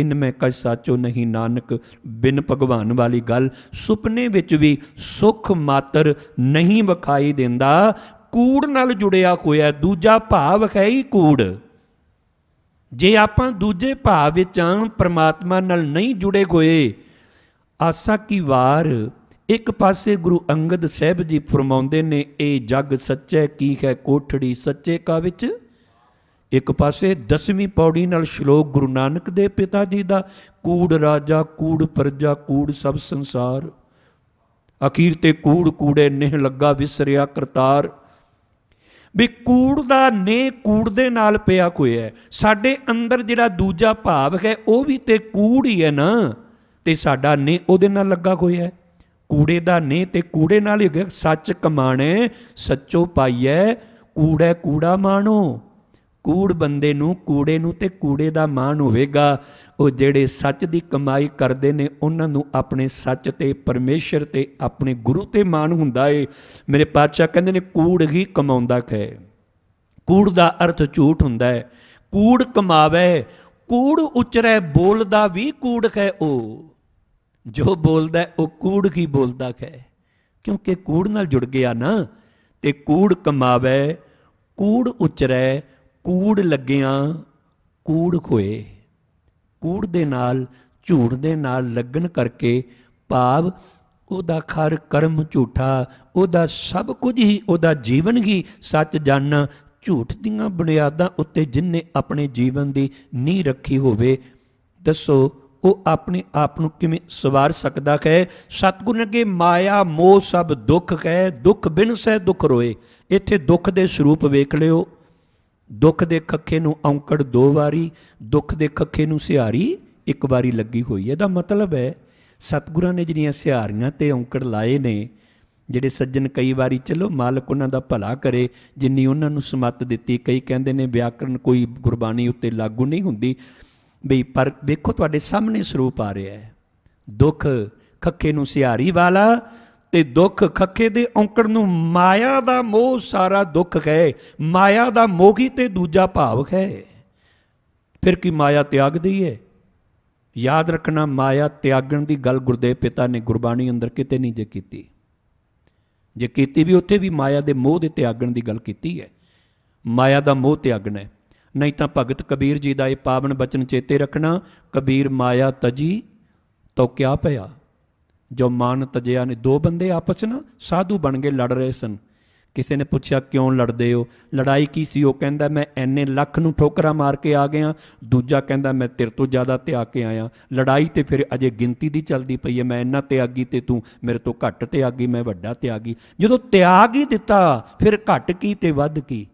ਇਨ ਮੈਂ ਕਛ ਸਾਚੋ ਨਹੀਂ ਨਾਨਕ ਬਿਨ ਭਗਵਾਨ ਵਾਲੀ ਗੱਲ ਸੁਪਨੇ ਵਿੱਚ ਵੀ ਸੁਖ ਮਾਤਰ ਨਹੀਂ ਵਿਖਾਈ ਦਿੰਦਾ ਕੂੜ ਨਾਲ ਜੁੜਿਆ ਹੋਇਆ ਦੂਜਾ ਭਾਵ ਹੈ ਹੀ ਕੂੜ ਜੇ ਆਪਾਂ ਦੂਜੇ ਭਾਵ ਵਿੱਚ ਪ੍ਰਮਾਤਮਾ ਨਾਲ ਨਹੀਂ ਜੁੜੇ ਹੋਏ ਆਸਾ ਕੀ ਵਾਰ ਇੱਕ ਪਾਸੇ ਗੁਰੂ ਅੰਗਦ ਸਾਹਿਬ ਜੀ ਫਰਮਾਉਂਦੇ ਨੇ ਇਹ ਜੱਗ ਸੱਚੇ ਕੀ ਹੈ ਕੋਠੜੀ ਸੱਚੇ ਕਾ ਵਿੱਚ ਇੱਕ ਪਾਸੇ ਦਸਵੀਂ ਪੌੜੀ ਨਾਲ ਸ਼ਲੋਕ ਗੁਰੂ ਨਾਨਕ ਦੇ ਪਿਤਾ ਜੀ ਦਾ ਕੂੜ ਰਾਜਾ ਕੂੜ ਪਰਜਾ ਕੂੜ ਸਭ ਸੰਸਾਰ ਅਖੀਰ ਤੇ ਕੂੜ ਕੂੜੇ ਨਹਿ ਲੱਗਾ ਵਿਸਰਿਆ ਕਰਤਾਰ ਵੀ ਕੂੜ ਦਾ ਨੇ ਕੂੜ ਦੇ ਨਾਲ ਪਿਆ ਕੋਇਆ ਸਾਡੇ ਅੰਦਰ ਜਿਹੜਾ ਦੂਜਾ ਭਾਵ ਹੈ ਉਹ ਵੀ ਤੇ ਕੂੜ ਹੀ ਹੈ ਨਾ ਤੇ ਸਾਡਾ ਨੇ ਉਹਦੇ ਨਾਲ ਲੱਗਾ ਹੋਇਆ ਕੂੜੇ ਦਾ ਨੇ ਤੇ ਕੂੜੇ ਨਾਲ ਹੀ ਸੱਚ ਕਮਾਣੇ ਸੱਚੋ ਪਾਈਐ ਕੂੜਾ ਕੂੜਾ ਮਾਣੋ ਕੂੜ ਬੰਦੇ ਨੂੰ ਕੂੜੇ ਨੂੰ ਤੇ ਕੂੜੇ ਦਾ ਮਾਣ ਹੋਵੇਗਾ ਉਹ ਜਿਹੜੇ ਸੱਚ ਦੀ ਕਮਾਈ ਕਰਦੇ ਨੇ ਉਹਨਾਂ ਨੂੰ ਆਪਣੇ ਸੱਚ ਤੇ ਪਰਮੇਸ਼ਰ ਤੇ ਆਪਣੇ ਗੁਰੂ ਤੇ ਮਾਣ ਹੁੰਦਾ ਏ ਮੇਰੇ ਪਾਤਸ਼ਾਹ ਕਹਿੰਦੇ ਨੇ ਕੂੜ ਹੀ ਕਮਾਉਂਦਾ ਹੈ ਕੂੜ ਦਾ ਅਰਥ ਝੂਠ ਹੁੰਦਾ ਹੈ ਕੂੜ ਕਮਾਵੇ ਕੂੜ ਉਚਰੇ ਬੋਲਦਾ ਵੀ ਕੂੜ ਖੈ ਉਹ ਜੋ ਬੋਲਦਾ ਉਹ ਕੂੜ ਹੀ ਬੋਲਦਾ ਹੈ ਕਿਉਂਕਿ ਕੂੜ ਨਾਲ ਜੁੜ ਗਿਆ ਨਾ ਤੇ ਕੂੜ ਕਮਾਵੇ ਕੂੜ ਉਚਰੇ ਕੂੜ ਲੱਗਿਆਂ ਕੂੜ ਖੋਏ ਕੂੜ ਦੇ ਨਾਲ ਝੂਠ ਦੇ ਨਾਲ ਲੱਗਣ ਕਰਕੇ ਭਾਵ ਉਹਦਾ ਖਰ ਕਰਮ ਝੂਠਾ ਉਹਦਾ ਸਭ ਕੁਝ ਹੀ ਉਹਦਾ ਜੀਵਨ ਹੀ ਸੱਚ ਜਨ ਝੂਠ ਦੀਆਂ ਬੁਨਿਆਦਾਂ ਉੱਤੇ ਜਿਨਨੇ ਆਪਣੇ ਜੀਵਨ ਦੀ ਨੀ ਰੱਖੀ ਹੋਵੇ ਦੱਸੋ ਉਹ ਆਪਣੇ ਆਪ ਨੂੰ ਕਿਵੇਂ ਸਵਾਰ ਸਕਦਾ ਹੈ ਸਤਗੁਰ ਨੇ ਮਾਇਆ ਮੋਹ ਸਭ ਦੁੱਖ ਹੈ ਦੁੱਖ ਬਿਨਸੈ ਦੁੱਖ ਰੋਏ ਇੱਥੇ ਦੁੱਖ ਦੇ ਸਰੂਪ ਵੇਖ ਲਿਓ ਦੁੱਖ ਦੇ ਖੱਖੇ ਨੂੰ ਔਂਕੜ ਦੋ ਵਾਰੀ ਦੁੱਖ ਦੇ ਖੱਖੇ ਨੂੰ ਸਿਹਾਰੀ ਇੱਕ ਵਾਰੀ ਲੱਗੀ ਹੋਈ ਹੈ ਇਹਦਾ ਮਤਲਬ ਹੈ ਸਤਿਗੁਰਾਂ ਨੇ ਜਿਹੜੀਆਂ ਸਿਹਾਰੀਆਂ ਤੇ ਔਂਕੜ ਲਾਏ ਨੇ ਜਿਹੜੇ ਸੱਜਣ ਕਈ ਵਾਰੀ ਚਲੋ ਮਾਲਕ ਉਹਨਾਂ ਦਾ ਭਲਾ ਕਰੇ ਜਿੰਨੀ ਉਹਨਾਂ ਨੂੰ ਸਮਤ ਦਿੱਤੀ ਕਈ ਕਹਿੰਦੇ ਨੇ ਵਿਆਕਰਨ ਕੋਈ ਗੁਰਬਾਣੀ ਉੱਤੇ ਲਾਗੂ ਨਹੀਂ ਹੁੰਦੀ ਵੀ ਪਰ ਵੇਖੋ ਤੁਹਾਡੇ ਸਾਹਮਣੇ ਸਰੂਪ ਆ ਰਿਹਾ ਹੈ ਦੁੱਖ ਖੱਖੇ ਨੂੰ ਸਿਹਾਰੀ ਵਾਲਾ ਤੇ ਦੁੱਖ ਖੱਕੇ ਦੇ ਔਂਕੜ ਨੂੰ ਮਾਇਆ ਦਾ ਮੋਹ ਸਾਰਾ ਦੁੱਖ ਹੈ ਮਾਇਆ ਦਾ ਮੋਹ ਹੀ ਤੇ ਦੂਜਾ ਭਾਵ ਹੈ ਫਿਰ ਕੀ ਮਾਇਆ ਤਿਆਗਦੀ ਹੈ ਯਾਦ ਰੱਖਣਾ ਮਾਇਆ ਤਿਆਗਣ ਦੀ ਗੱਲ ਗੁਰਦੇਵ ਪਿਤਾ ਨੇ ਗੁਰਬਾਣੀ ਅੰਦਰ ਕਿਤੇ ਨਹੀਂ ਜੇ ਕੀਤੀ ਜੇ ਕੀਤੀ ਵੀ ਉੱਥੇ ਵੀ ਮਾਇਆ ਦੇ ਮੋਹ ਦੇ ਤਿਆਗਣ ਦੀ ਗੱਲ ਕੀਤੀ ਹੈ ਮਾਇਆ ਦਾ ਮੋਹ ਤਿਆਗਣਾ ਹੈ ਨਹੀਂ ਤਾਂ ਭਗਤ ਕਬੀਰ ਜੀ ਦਾ ਇਹ ਪਾਵਨ ਬਚਨ ਚੇਤੇ ਰੱਖਣਾ ਕਬੀਰ ਮਾਇਆ ਤਜੀ ਤੋ ਕਿਆ ਪਿਆ ਜੋ ਮਾਨ ਤਜਿਆ ਨੇ ਦੋ ਬੰਦੇ ਆਪਸ ਨਾ ਸਾਧੂ ਬਣ ਕੇ ਲੜ ਰਹੇ ਸਨ ਕਿਸੇ ਨੇ ਪੁੱਛਿਆ ਕਿਉਂ ਲੜਦੇ ਹੋ ਲੜਾਈ ਕੀ ਸੀ ਉਹ ਕਹਿੰਦਾ ਮੈਂ ਐਨੇ ਲੱਖ ਨੂੰ ਠੋਕਰਾਂ ਮਾਰ ਕੇ ਆ ਗਿਆ ਦੂਜਾ ਕਹਿੰਦਾ ਮੈਂ ਤੇਰੇ ਤੋਂ ਜ਼ਿਆਦਾ ਤਿਆਗ ਕੇ ਆਇਆ ਲੜਾਈ ਤੇ ਫਿਰ ਅਜੇ ਗਿਣਤੀ ਦੀ ਚੱਲਦੀ ਪਈ ਹੈ ਮੈਂ ਇੰਨਾ ਤਿਆਗੀ ਤੇ ਤੂੰ ਮੇਰੇ ਤੋਂ ਘੱਟ ਤਿਆਗੀ ਮੈਂ ਵੱਡਾ ਤਿਆਗੀ ਜਦੋਂ ਤਿਆਗ ਹੀ ਦਿੱਤਾ ਫਿਰ ਘੱਟ ਕੀ ਤੇ ਵੱਧ ਕੀ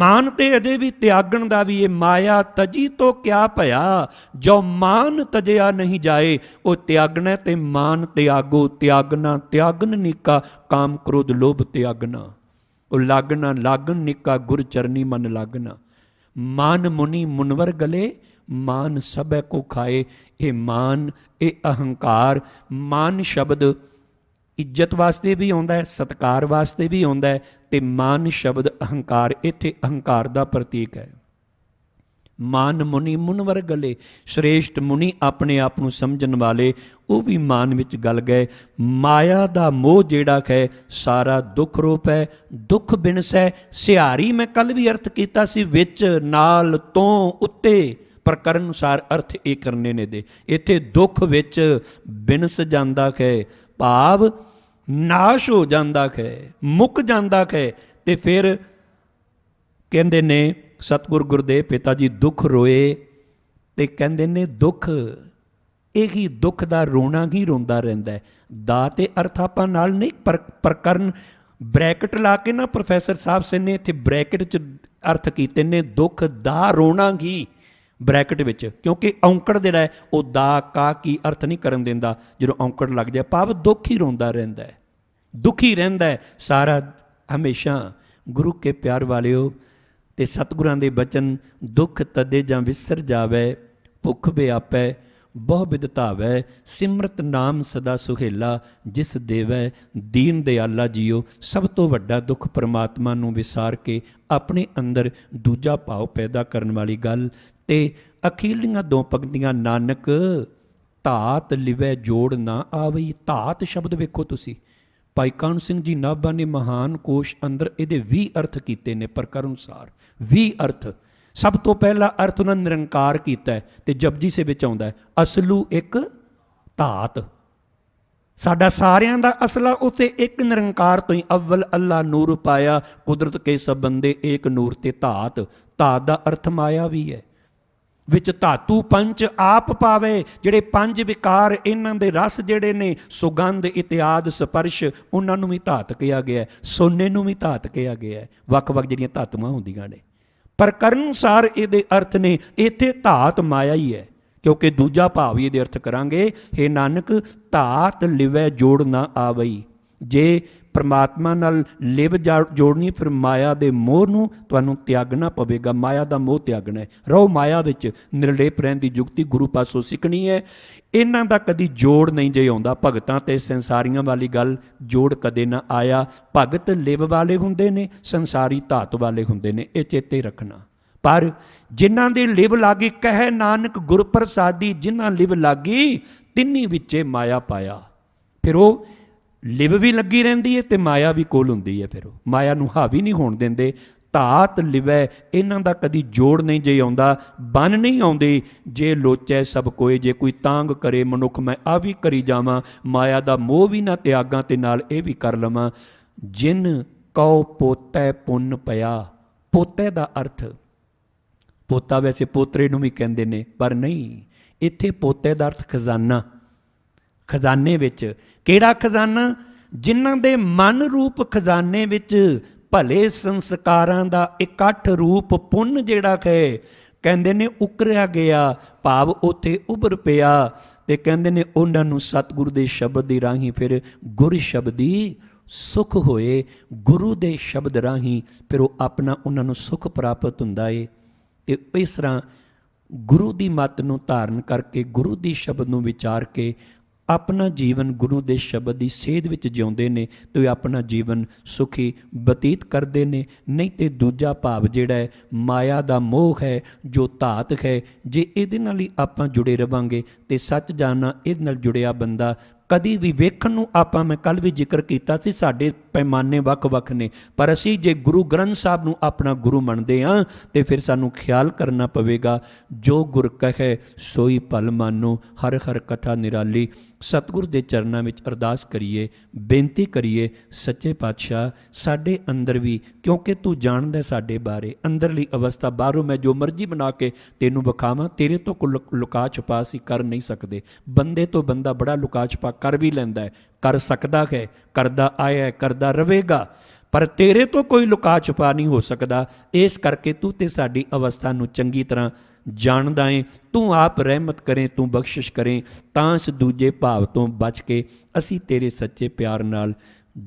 ਮਾਨ ਤੇ ਅਜੇ ਵੀ ਤਿਆਗਣ ਦਾ ਵੀ ਇਹ ਮਾਇਆ ਤਜੀ ਤੋਂ ਕਿਆ ਭਇਆ ਜੋ ਮਾਨ ਤਜਿਆ ਨਹੀਂ ਜਾਏ ਉਹ ਤਿਆਗਣਾ ਤੇ ਮਾਨ ਤਿਆਗੋ ਤਿਆਗਣਾ ਤਿਆਗਨ ਨਿਕਾ ਕਾਮ ਕ੍ਰੋਧ ਲੋਭ ਤਿਆਗਣਾ ਉਹ ਲਾਗਣਾ ਲਾਗਣ ਨਿਕਾ ਗੁਰ ਚਰਨੀ ਮਨ ਲਾਗਣਾ ਮਾਨ ਮੁਨੀ ਮੁਨਵਰ ਗਲੇ ਮਾਨ ਸਭੈ ਕੋ ਖਾਏ ਇਹ ਮਾਨ ਇਹ ਅਹੰਕਾਰ ਮਾਨ ਸ਼ਬਦ ਇੱਜ਼ਤ ਵਾਸਤੇ ਵੀ ਆਉਂਦਾ ਹੈ ਸਤਕਾਰ ਵਾਸਤੇ ਵੀ ਆਉਂਦਾ ਹੈ ਤੇ ਮਾਨ ਸ਼ਬਦ ਅਹੰਕਾਰ ਇੱਥੇ ਅਹੰਕਾਰ ਦਾ ਪ੍ਰਤੀਕ ਹੈ ਮਾਨ ਮੁਨੀ ਮੁਨਵਰ ਗਲੇ ਸ੍ਰੇਸ਼ਟ ਮੁਨੀ ਆਪਣੇ ਆਪ ਨੂੰ ਸਮਝਣ ਵਾਲੇ ਉਹ ਵੀ ਮਾਨ ਵਿੱਚ ਗਲ ਗਏ ਮਾਇਆ ਦਾ ਮੋਹ ਜਿਹੜਾ ਹੈ ਸਾਰਾ ਦੁੱਖ ਰੂਪ ਹੈ ਦੁੱਖ ਬਿਨਸੈ ਸਿਹਾਰੀ ਮੈਂ ਕੱਲ ਵੀ ਅਰਥ ਕੀਤਾ ਸੀ ਵਿੱਚ ਨਾਲ ਤੋਂ ਉੱਤੇ ਪ੍ਰਕਰਨ ਅਨੁਸਾਰ ਅਰਥ ਇਹ ਕਰਨੇ ਨੇ ਦੇ ਇੱਥੇ ਦੁੱਖ ਵਿੱਚ ਬਿਨਸ ਜਾਂਦਾ ਹੈ ਭਾਵ ਨਾਸ਼ ਹੋ ਜਾਂਦਾ ਹੈ ਮੁੱਕ ਜਾਂਦਾ ਹੈ ਤੇ ਫਿਰ ਕਹਿੰਦੇ ਨੇ ਸਤਗੁਰ ਗੁਰਦੇਵ ਪਿਤਾ ਜੀ ਦੁੱਖ ਰੋਏ ਤੇ ਕਹਿੰਦੇ ਨੇ ਦੁੱਖ ਇਹ ਹੀ ਦੁੱਖ ਦਾ ਰੋਣਾ ਹੀ ਰੋਂਦਾ ਰਹਿੰਦਾ ਦਾ ਤੇ ਅਰਥ ਆਪਾਂ ਨਾਲ ਨਹੀਂ ਪ੍ਰਕਰਨ ਬ੍ਰੈਕਟ ਲਾ ਕੇ ਨਾ ਪ੍ਰੋਫੈਸਰ ਸਾਹਿਬ ਸਿੰਘ ਨੇ ਇੱਥੇ ਬ੍ਰੈਕਟ ਚ ਅਰਥ ਕੀਤੇ ਨੇ ਦੁੱਖ ਦਾ ਰੋਣਾ ਹੀ ਬ੍ਰੈਕਟ ਵਿੱਚ ਕਿਉਂਕਿ ਔਂਕੜ ਜਿਹੜਾ ਉਹ ਦਾ ਕਾ ਕੀ ਅਰਥ ਨਹੀਂ ਕਰਨ ਦਿੰਦਾ ਜਦੋਂ ਔਂਕੜ ਲੱਗ ਜਾਏ ਪਾਪ ਦੁੱਖ ਹੀ ਰੋਂਦਾ ਰਹਿੰਦਾ ਹੈ ਦੁਖੀ ਰਹਿੰਦਾ ਹੈ ਸਾਰਾ ਹਮੇਸ਼ਾ ਗੁਰੂ ਕੇ ਪਿਆਰ ਵਾਲਿਓ ਤੇ ਸਤਿਗੁਰਾਂ ਦੇ ਬਚਨ ਦੁੱਖ ਤਦੇ ਜਾਂ ਵਿਸਰ ਜਾਵੇ ਭੁੱਖ ਬਿਆਪੈ ਬਹੁ ਵਿਦਤਾਵੇ ਸਿਮਰਤ ਨਾਮ ਸਦਾ ਸੁਹੇਲਾ ਜਿਸ ਦੇਵੈ ਦੀਨ ਦਿਆਲਾ ਜੀਓ ਸਭ ਤੋਂ ਵੱਡਾ ਦੁੱਖ ਪ੍ਰਮਾਤਮਾ ਨੂੰ ਵਿਸਾਰ ਕੇ ਆਪਣੇ ਅੰਦਰ ਦੂਜਾ ਭਾਵ ਪੈਦਾ ਕਰਨ ਵਾਲੀ ਗੱਲ ਤੇ ਅਖੀਲੀਆਂ ਦੋ ਪਗਤੀਆਂ ਨਾਨਕ ਧਾਤ ਲਿਵੇ ਜੋੜ ਨਾ ਆਵੇ ਧਾਤ ਸ਼ਬਦ ਵੇਖੋ ਤੁਸੀਂ ਭਾਈ ਕਾਨ ਸਿੰਘ ਜੀ ਨਾਭਾ ਨੇ ਮਹਾਨ ਕੋਸ਼ ਅੰਦਰ ਇਹਦੇ 20 ਅਰਥ ਕੀਤੇ ਨੇ ਪ੍ਰਕਰਨ ਅਨੁਸਾਰ 20 ਅਰਥ ਸਭ ਤੋਂ ਪਹਿਲਾ ਅਰਥ ਉਹਨਾਂ ਨਿਰੰਕਾਰ ਕੀਤਾ ਤੇ ਜਪਜੀ ਸੇ ਵਿੱਚ ਆਉਂਦਾ ਅਸਲੂ ਇੱਕ ਧਾਤ ਸਾਡਾ ਸਾਰਿਆਂ ਦਾ ਅਸਲਾ ਉਤੇ ਇੱਕ ਨਿਰੰਕਾਰ ਤੋਂ ਹੀ ਅਵਲ ਅੱਲਾ ਨੂਰ ਪਾਇਆ ਕੁਦਰਤ ਕੇ ਸਬੰਦੇ ਇੱਕ ਏਕ ਨੂਰ ਤੇ ਧਾਤ ਧਾਤ ਦਾ ਅਰਥ ਮਾਇਆ ਵੀ ਹੈ ਵਿੱਚ ਧਾਤੂ ਪੰਜ ਆਪ ਪਾਵੇ ਜਿਹੜੇ ਪੰਜ ਵਿਕਾਰ ਇਹਨਾਂ ਦੇ ਰਸ ਜਿਹੜੇ ਨੇ ਸੁਗੰਧ ਇਤਿਆਦ ਸਪਰਸ਼ ਉਹਨਾਂ ਨੂੰ ਵੀ ਧਾਤ ਕਿਹਾ ਗਿਆ ਸੋਨੇ ਨੂੰ ਵੀ ਧਾਤ ਕਿਹਾ ਗਿਆ ਵੱਖ-ਵੱਖ ਜਿਹੜੀਆਂ ਧਾਤੂਆਂ ਹੁੰਦੀਆਂ ਨੇ ਪਰ ਅਨੁਸਾਰ ਇਹਦੇ ਅਰਥ ਨੇ ਇੱਥੇ ਧਾਤ ਮਾਇਆ ਹੀ ਹੈ ਕਿਉਂਕਿ ਦੂਜਾ ਭਾਵ ਇਹਦੇ ਅਰਥ ਕਰਾਂਗੇ ਹੈ ਨਾਨਕ ਧਾਤ ਲਿਵੇ ਜੋੜ ਨਾ ਆਵਈ ਜੇ ਪਰਮਾਤਮਾ ਨਾਲ ਲਿਵ ਜੋੜਨੀ ਫਿਰ ਮਾਇਆ ਦੇ ਮੋਹ ਨੂੰ ਤੁਹਾਨੂੰ ਤਿਆਗਣਾ ਪਵੇਗਾ ਮਾਇਆ ਦਾ ਮੋਹ ਤਿਆਗਣਾ ਹੈ ਰਹੋ ਮਾਇਆ ਵਿੱਚ ਨਿਰਲੇਪ ਰਹਿਣ ਦੀ ਯੁਕਤੀ ਗੁਰੂ ਪਾਸੋਂ ਸਿੱਖਣੀ ਹੈ ਇਹਨਾਂ ਦਾ ਕਦੀ ਜੋੜ ਨਹੀਂ ਜੇ ਆਉਂਦਾ ਭਗਤਾਂ ਤੇ ਸੰਸਾਰੀਆਂ ਵਾਲੀ ਗੱਲ ਜੋੜ ਕਦੇ ਨਾ ਆਇਆ ਭਗਤ ਲਿਵ ਵਾਲੇ ਹੁੰਦੇ ਨੇ ਸੰਸਾਰੀ ਧਾਤ ਵਾਲੇ ਹੁੰਦੇ ਨੇ ਇਹ ਚੇਤੇ ਰੱਖਣਾ ਪਰ ਜਿਨ੍ਹਾਂ ਦੇ ਲਿਵ ਲਾਗੀ ਕਹੇ ਨਾਨਕ ਗੁਰਪ੍ਰਸਾਦੀ ਜਿਨ੍ਹਾਂ ਲਿਵ ਲਾਗੀ ਤਿੰਨੀ ਵਿੱਚੇ ਮਾਇਆ ਪਾਇਆ ਫਿਰ ਉਹ ਲਿਵ ਵੀ ਲੱਗੀ ਰਹਿੰਦੀ ਹੈ ਤੇ ਮਾਇਆ ਵੀ ਕੋਲ ਹੁੰਦੀ ਹੈ ਫਿਰ ਮਾਇਆ ਨੂੰ ਹਾਵੀ ਨਹੀਂ ਹੋਣ ਦਿੰਦੇ ਤਾਤ ਲਿਵੈ ਇਹਨਾਂ ਦਾ ਕਦੀ ਜੋੜ ਨਹੀਂ ਜੇ ਆਉਂਦਾ ਬਨ ਨਹੀਂ ਆਉਂਦੀ ਜੇ ਲੋਚੈ ਸਭ ਕੋਏ ਜੇ ਕੋਈ ਤਾੰਗ ਕਰੇ ਮਨੁੱਖ ਮੈਂ ਆ ਵੀ ਕਰੀ ਜਾਵਾਂ ਮਾਇਆ ਦਾ ਮੋਹ ਵੀ ਨਾ ਤਿਆਗਾਂ ਤੇ ਨਾਲ ਇਹ ਵੀ ਕਰ ਲਵਾਂ ਜਿਨ ਕਉ ਪੋਤੈ ਪੁੰਨ ਪਿਆ ਪੋਤੇ ਦਾ ਅਰਥ ਪੋਤਾ ਵੈਸੇ ਪੋਤਰੇ ਨੂੰ ਵੀ ਕਹਿੰਦੇ ਨੇ ਪਰ ਨਹੀਂ ਇੱਥੇ ਪੋਤੇ ਦਾ ਅਰਥ ਖਜ਼ਾਨਾ ਖਜ਼ਾਨੇ ਵਿੱਚ ਕਿਹੜਾ ਖਜ਼ਾਨਾ ਜਿਨ੍ਹਾਂ ਦੇ ਮਨ ਰੂਪ ਖਜ਼ਾਨੇ ਵਿੱਚ ਭਲੇ ਸੰਸਕਾਰਾਂ ਦਾ ਇਕੱਠ ਰੂਪ ਪੁੰਨ ਜਿਹੜਾ ਹੈ ਕਹਿੰਦੇ ਨੇ ਉਕਰਿਆ ਗਿਆ ਭਾਵ ਉਥੇ ਉਭਰ ਪਿਆ ਤੇ ਕਹਿੰਦੇ ਨੇ ਉਹਨਾਂ ਨੂੰ ਸਤਿਗੁਰ ਦੇ ਸ਼ਬਦ ਦੀ ਰਾਹੀ ਫਿਰ ਗੁਰ ਸ਼ਬਦੀ ਸੁਖ ਹੋਏ ਗੁਰੂ ਦੇ ਸ਼ਬਦ ਰਾਹੀ ਫਿਰ ਉਹ ਆਪਣਾ ਉਹਨਾਂ ਨੂੰ ਸੁਖ ਪ੍ਰਾਪਤ ਹੁੰਦਾ ਏ ਤੇ ਇਸ ਤਰ੍ਹਾਂ ਗੁਰੂ ਦੀ ਮੱਤ ਨੂੰ ਧਾਰਨ ਕਰਕੇ ਗੁਰੂ ਦੀ ਸ਼ਬਦ ਨੂੰ ਵਿਚਾਰ ਕੇ ਆਪਣਾ ਜੀਵਨ ਗੁਰੂ ਦੇ ਸ਼ਬਦ ਦੀ ਸੇਧ ਵਿੱਚ ਜਿਉਂਦੇ ਨੇ ਤੇ ਆਪਣਾ ਜੀਵਨ ਸੁਖੀ ਬਤੀਤ ਕਰਦੇ ਨੇ ਨਹੀਂ ਤੇ ਦੂਜਾ ਭਾਵ ਜਿਹੜਾ ਹੈ ਮਾਇਆ ਦਾ ਮੋਹ ਹੈ ਜੋ ਧਾਤ ਹੈ ਜੇ ਇਹਦੇ ਨਾਲ ਹੀ ਆਪਾਂ ਜੁੜੇ ਰਵਾਂਗੇ ਤੇ ਸੱਚ ਜਾਣਨਾ ਇਹਦੇ ਨਾਲ ਜੁੜਿਆ ਬੰਦਾ ਕਦੀ ਵੀ ਵੇਖਣ ਨੂੰ ਆਪਾਂ ਮੈਂ ਕੱਲ ਵੀ ਜ਼ਿਕਰ ਕੀਤਾ ਸੀ ਸਾਡੇ ਪੈਮਾਨੇ ਵੱਖ-ਵੱਖ ਨੇ ਪਰ ਅਸੀਂ ਜੇ ਗੁਰੂ ਗ੍ਰੰਥ ਸਾਹਿਬ ਨੂੰ ਆਪਣਾ ਗੁਰੂ ਮੰਨਦੇ ਆਂ ਤੇ ਫਿਰ ਸਾਨੂੰ ਖਿਆਲ ਕਰਨਾ ਪਵੇਗਾ ਜੋ ਗੁਰ ਕਹੇ ਸੋਈ ਭਲ ਮਾਨੋ ਹਰ ਹਰ ਕਥਾ ਨਿਰਾਲੀ ਸਤਿਗੁਰ ਦੇ ਚਰਨਾਂ ਵਿੱਚ ਅਰਦਾਸ ਕਰੀਏ ਬੇਨਤੀ ਕਰੀਏ ਸੱਚੇ ਪਾਤਸ਼ਾਹ ਸਾਡੇ ਅੰਦਰ ਵੀ ਕਿਉਂਕਿ ਤੂੰ ਜਾਣਦਾ ਸਾਡੇ ਬਾਰੇ ਅੰਦਰਲੀ ਅਵਸਥਾ ਬਾਹਰੋਂ ਮੈਂ ਜੋ ਮਰਜ਼ੀ ਬਣਾ ਕੇ ਤੈਨੂੰ ਵਿਖਾਵਾਂ ਤੇਰੇ ਤੋਂ ਕੋ ਲੁਕਾ ਛਪਾ ਸੀ ਕਰ ਨਹੀਂ ਸਕਦੇ ਬੰਦੇ ਤੋਂ ਬੰਦਾ ਬੜਾ ਲੁਕਾ ਛਪਾ ਕਰ ਵੀ ਲੈਂਦਾ ਹੈ ਕਰ ਸਕਦਾ ਹੈ ਕਰਦਾ ਆਇਆ ਕਰਦਾ ਰਹੇਗਾ ਪਰ ਤੇਰੇ ਤੋਂ ਕੋਈ ਲੁਕਾ ਛਪਾ ਨਹੀਂ ਹੋ ਸਕਦਾ ਇਸ ਕਰਕੇ ਤੂੰ ਤੇ ਸਾਡੀ ਅਵਸਥਾ ਨੂੰ ਚੰਗੀ ਤਰ੍ਹਾਂ ਜਾਣਦਾ ਏ ਤੂੰ ਆਪ ਰਹਿਮਤ ਕਰੇ ਤੂੰ ਬਖਸ਼ਿਸ਼ ਕਰੇ ਤਾਂ ਇਸ ਦੂਜੇ ਭਾਵ ਤੋਂ ਬਚ ਕੇ ਅਸੀਂ ਤੇਰੇ ਸੱਚੇ ਪਿਆਰ ਨਾਲ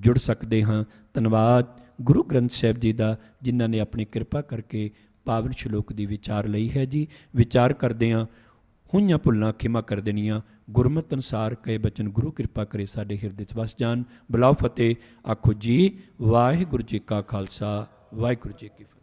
ਜੁੜ ਸਕਦੇ ਹਾਂ ਧੰਨਵਾਦ ਗੁਰੂ ਗ੍ਰੰਥ ਸਾਹਿਬ ਜੀ ਦਾ ਜਿਨ੍ਹਾਂ ਨੇ ਆਪਣੀ ਕਿਰਪਾ ਕਰਕੇ ਪਾਵਨ ਸ਼ਲੋਕ ਦੀ ਵਿਚਾਰ ਲਈ ਹੈ ਜੀ ਵਿਚਾਰ ਕਰਦੇ ਹਾਂ ਹੋਈਆਂ ਭੁੱਲਾਂ ਖਿਮਾ ਕਰ ਦੇਣੀਆਂ ਗੁਰਮਤ ਅਨਸਾਰ ਕਹੇ ਬਚਨ ਗੁਰੂ ਕਿਰਪਾ ਕਰੇ ਸਾਡੇ ਹਿਰਦੇ 'ਚ ਵਸ ਜਾਣ ਬਲਾਉ ਫਤਿਹ ਆਖੋ ਜੀ ਵਾਹਿਗੁਰੂ ਜੀ ਕਾ ਖਾਲਸਾ ਵਾਹਿਗੁਰੂ ਜੀ ਕੀ